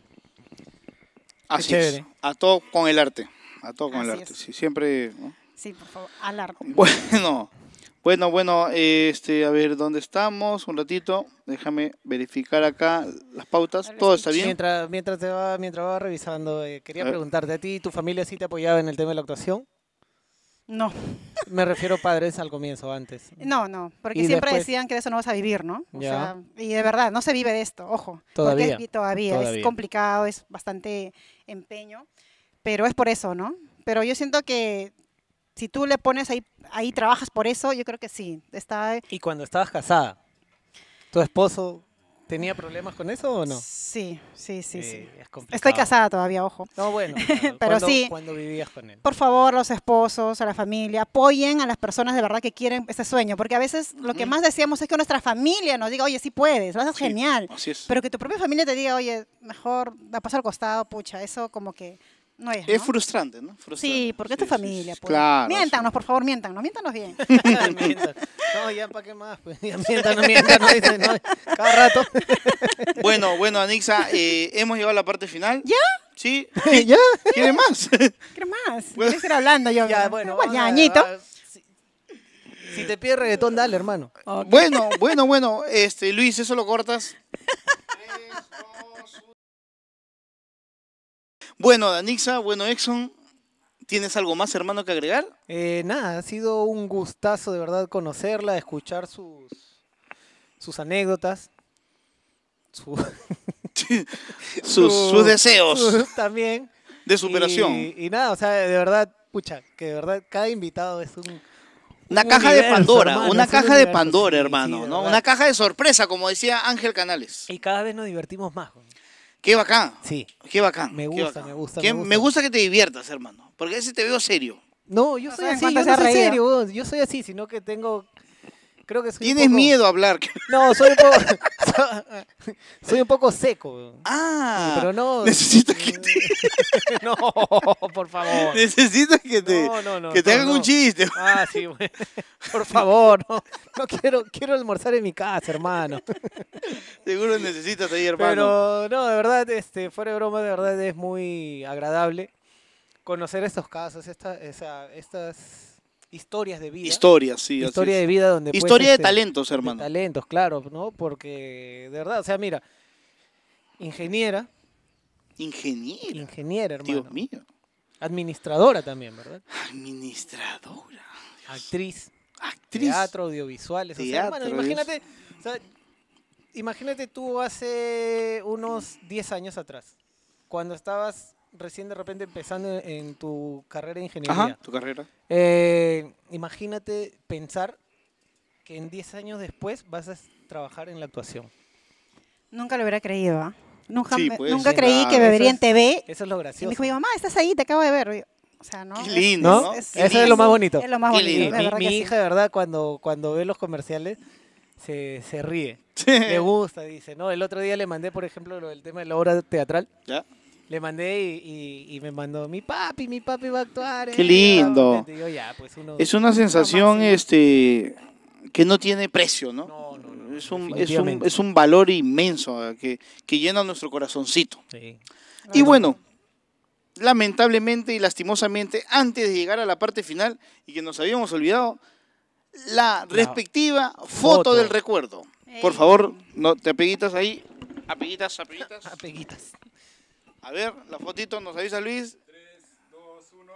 Así es. A todo con el arte. A todo con el arte. Sí, siempre. Sí, por favor, alargo. Bueno, bueno, bueno, este, a ver dónde estamos. Un ratito, déjame verificar acá las pautas. Todo está bien. Mientras, mientras te va, mientras va revisando, eh, quería preguntarte a ti, ¿tu familia sí te apoyaba en el tema de la actuación? No. Me refiero a padres al comienzo, antes. No, no, porque siempre decían que de eso no vas a vivir, ¿no? y de verdad, no se vive de esto, ojo. Todavía. Porque todavía, todavía, es complicado, es bastante empeño, pero es por eso, ¿no? Pero yo siento que si tú le pones ahí, ahí trabajas por eso, yo creo que sí. Está... Y cuando estabas casada, tu esposo ¿Tenía problemas con eso o no? Sí, sí, sí, sí. Eh, Estoy casada todavía, ojo. No, bueno. Pero sí. Cuando vivías con él? Por favor, los esposos, a la familia, apoyen a las personas de verdad que quieren ese sueño, porque a veces lo que mm. más deseamos es que nuestra familia nos diga, oye, sí puedes, vas a ser genial. Pero que tu propia familia te diga, oye, mejor la paso al costado, pucha, eso como que no es, frustrante, ¿no? Sí, porque es tu familia. pues. Claro. Miéntanos, por favor, miéntanos, miéntanos bien. no, ya para qué más, pues. Ya miéntanos, miéntanos, cada rato. bueno, bueno, Anixa, eh, hemos llegado a la parte final. ¿Ya? Sí. ¿Ya? ¿Quiere más? ¿Quiere más? Voy a ir hablando yo. Ya, bueno. ya, añito. Ah, si te pierde, reggaetón, dale, hermano. Bueno, bueno, bueno. Este, Luis, eso lo cortas. Bueno, Danixa, bueno, Exxon, ¿Tienes algo más, hermano, que agregar? Eh, nada, ha sido un gustazo de verdad conocerla, escuchar sus, sus anécdotas, sus, deseos. también. De superación. Y, nada, o sea, de verdad, pucha, que de verdad cada invitado es un... Una caja de Pandora, una caja de Pandora, hermano, ¿no? Una caja de sorpresa, como decía Ángel Canales. Y cada vez nos divertimos más. Qué bacán. Sí. Qué bacán. Me gusta, me gusta. me, gusta. que te diviertas, hermano. Porque a veces te veo serio. No, yo soy así, yo no soy serio, yo soy así, sino que tengo creo que Tienes miedo a hablar. No, soy un poco. soy un poco seco. Ah. Pero no. Necesito que te. no, por favor. Necesito que te. No, no, no, que te hagan un chiste. Ah, sí, güey. Por favor, no. quiero, quiero almorzar en mi casa, hermano. Seguro necesitas ahí, hermano. Pero no, de verdad, este, fuera de broma, de verdad es muy agradable conocer estos casos, esta, estas historias de vida. Historias, sí. Historia de vida donde... Pues, Historia de este, talentos, hermano. talentos, claro, ¿no? Porque, de verdad, o sea, mira, ingeniera. Ingeniera. Ingeniera, hermano. Dios mío. Administradora también, ¿verdad? Administradora. Actriz. Actriz. Teatro, audiovisuales. o sea, hermano, imagínate, imagínate tú hace unos 10 años atrás, cuando estabas recién de repente empezando en, tu carrera de ingeniería. tu carrera. Eh, imagínate pensar que en 10 años después vas a trabajar en la actuación. Nunca lo hubiera creído, ¿ah? Nunca, nunca creí ah, que me en TV. Eso es lo gracioso. Y me dijo, mi mamá, estás ahí, te acabo de ver. o sea, ¿no? Qué lindo, ¿no? eso es lo más bonito. Es lo más bonito. Mi, hija, de verdad, cuando, cuando ve los comerciales, se, se ríe. le gusta, dice, ¿no? El otro día le mandé, por ejemplo, lo del tema de la obra teatral. ¿Ya? Le mandé y, me mandó, mi papi, mi papi va a actuar. Qué eh". lindo. Pues, es una sensación este que no tiene precio, ¿no? no, no, no es, un, es, un, es, un, valor inmenso que, llena nuestro corazoncito. Sí. Y bueno, lamentablemente y lastimosamente, antes de llegar a la parte final y que nos habíamos olvidado, la respectiva foto, del recuerdo. Por favor, no, te apeguitas ahí. Apeguitas, apeguitas. Apeguitas. A ver, la fotito nos avisa Luis. 3, 2, 1.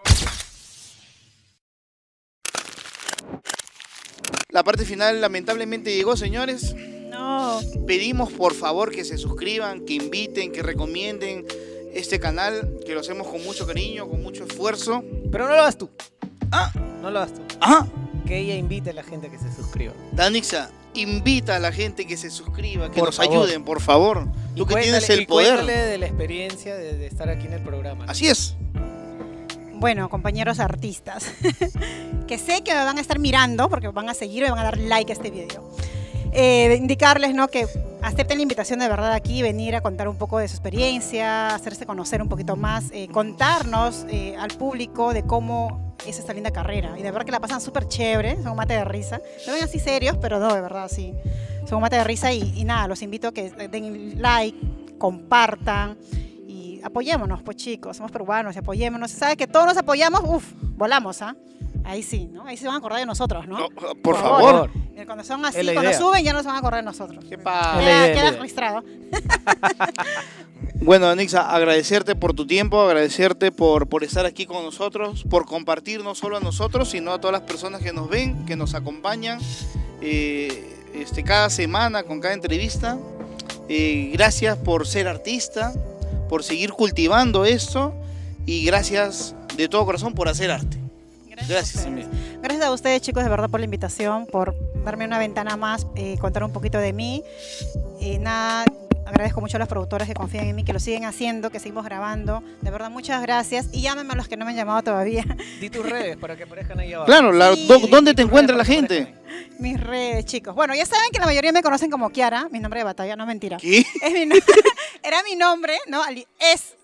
La parte final lamentablemente llegó, señores. No. Pedimos por favor que se suscriban, que inviten, que recomienden este canal, que lo hacemos con mucho cariño, con mucho esfuerzo. Pero no lo hagas tú. Ah. No lo hagas tú. Ajá. Que ella invite a la gente a que se suscriba. Danixa, invita a la gente que se suscriba, que nos ayuden, por favor. Tú que tienes el y poder. de la experiencia de, estar aquí en el programa. Así es. Bueno, compañeros artistas, que sé que van a estar mirando porque van a seguir y van a dar like a este video. Eh, indicarles ¿no? que acepten la invitación de verdad aquí, venir a contar un poco de su experiencia, hacerse conocer un poquito más, eh, contarnos eh, al público de cómo es esta linda carrera. Y de verdad que la pasan súper chévere, son un mate de risa. No ven así serios, pero no, de verdad, sí. Son un mate de risa y, y nada, los invito a que den like, compartan y apoyémonos, pues chicos, somos peruanos, apoyémonos. Se sabe que todos nos apoyamos, uff, volamos, ¿ah? Ahí sí, ¿no? Ahí se van a acordar de nosotros, ¿no? por, favor. Eh, cuando son así, cuando suben ya no se van a acordar de nosotros. Qué padre. Queda, registrado. bueno, Anixa, agradecerte por tu tiempo, agradecerte por, por estar aquí con nosotros, por compartir no solo a nosotros, sino a todas las personas que nos ven, que nos acompañan eh, este, cada semana, con cada entrevista. Eh, gracias por ser artista, por seguir cultivando esto y gracias de todo corazón por hacer arte. Gracias, a, Gracias a ustedes, chicos, de verdad, por la invitación, por darme una ventana más, eh, contar un poquito de mí. Y eh, nada, agradezco mucho a las productoras que confían en mí, que lo siguen haciendo, que seguimos grabando. De verdad, muchas gracias. Y llámenme a los que no me han llamado todavía. Di tus redes para que aparezcan ahí abajo. Claro, ¿dónde te encuentra la gente? Mis redes, chicos. Bueno, ya saben que la mayoría me conocen como Kiara, mi nombre de batalla, no mentira. ¿Qué? Era mi nombre, ¿no? Es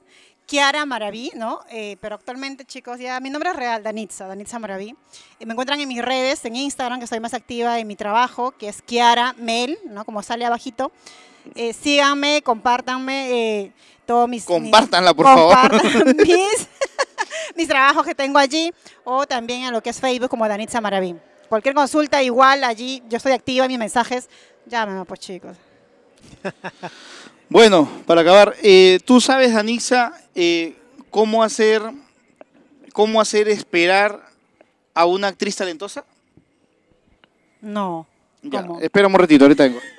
Kiara Maraví, ¿no? Eh, pero actualmente, chicos, ya mi nombre es real, Danitza, Danitza Maraví. Eh, me encuentran en mis redes, en Instagram, que soy más activa en mi trabajo, que es Kiara Mel, ¿no? Como sale abajito. Eh, síganme, compártanme todos mis... Compártanla, por favor. Mis, mis trabajos que tengo allí o también en lo que es Facebook como Danitza Maraví. Cualquier consulta, igual allí, yo estoy activa en mis mensajes, llámame pues chicos. Bueno, para acabar, eh, tú sabes, Danisa, eh, cómo hacer, cómo hacer esperar a una actriz talentosa. No. ¿Cómo? espera un ratito, ahorita tengo.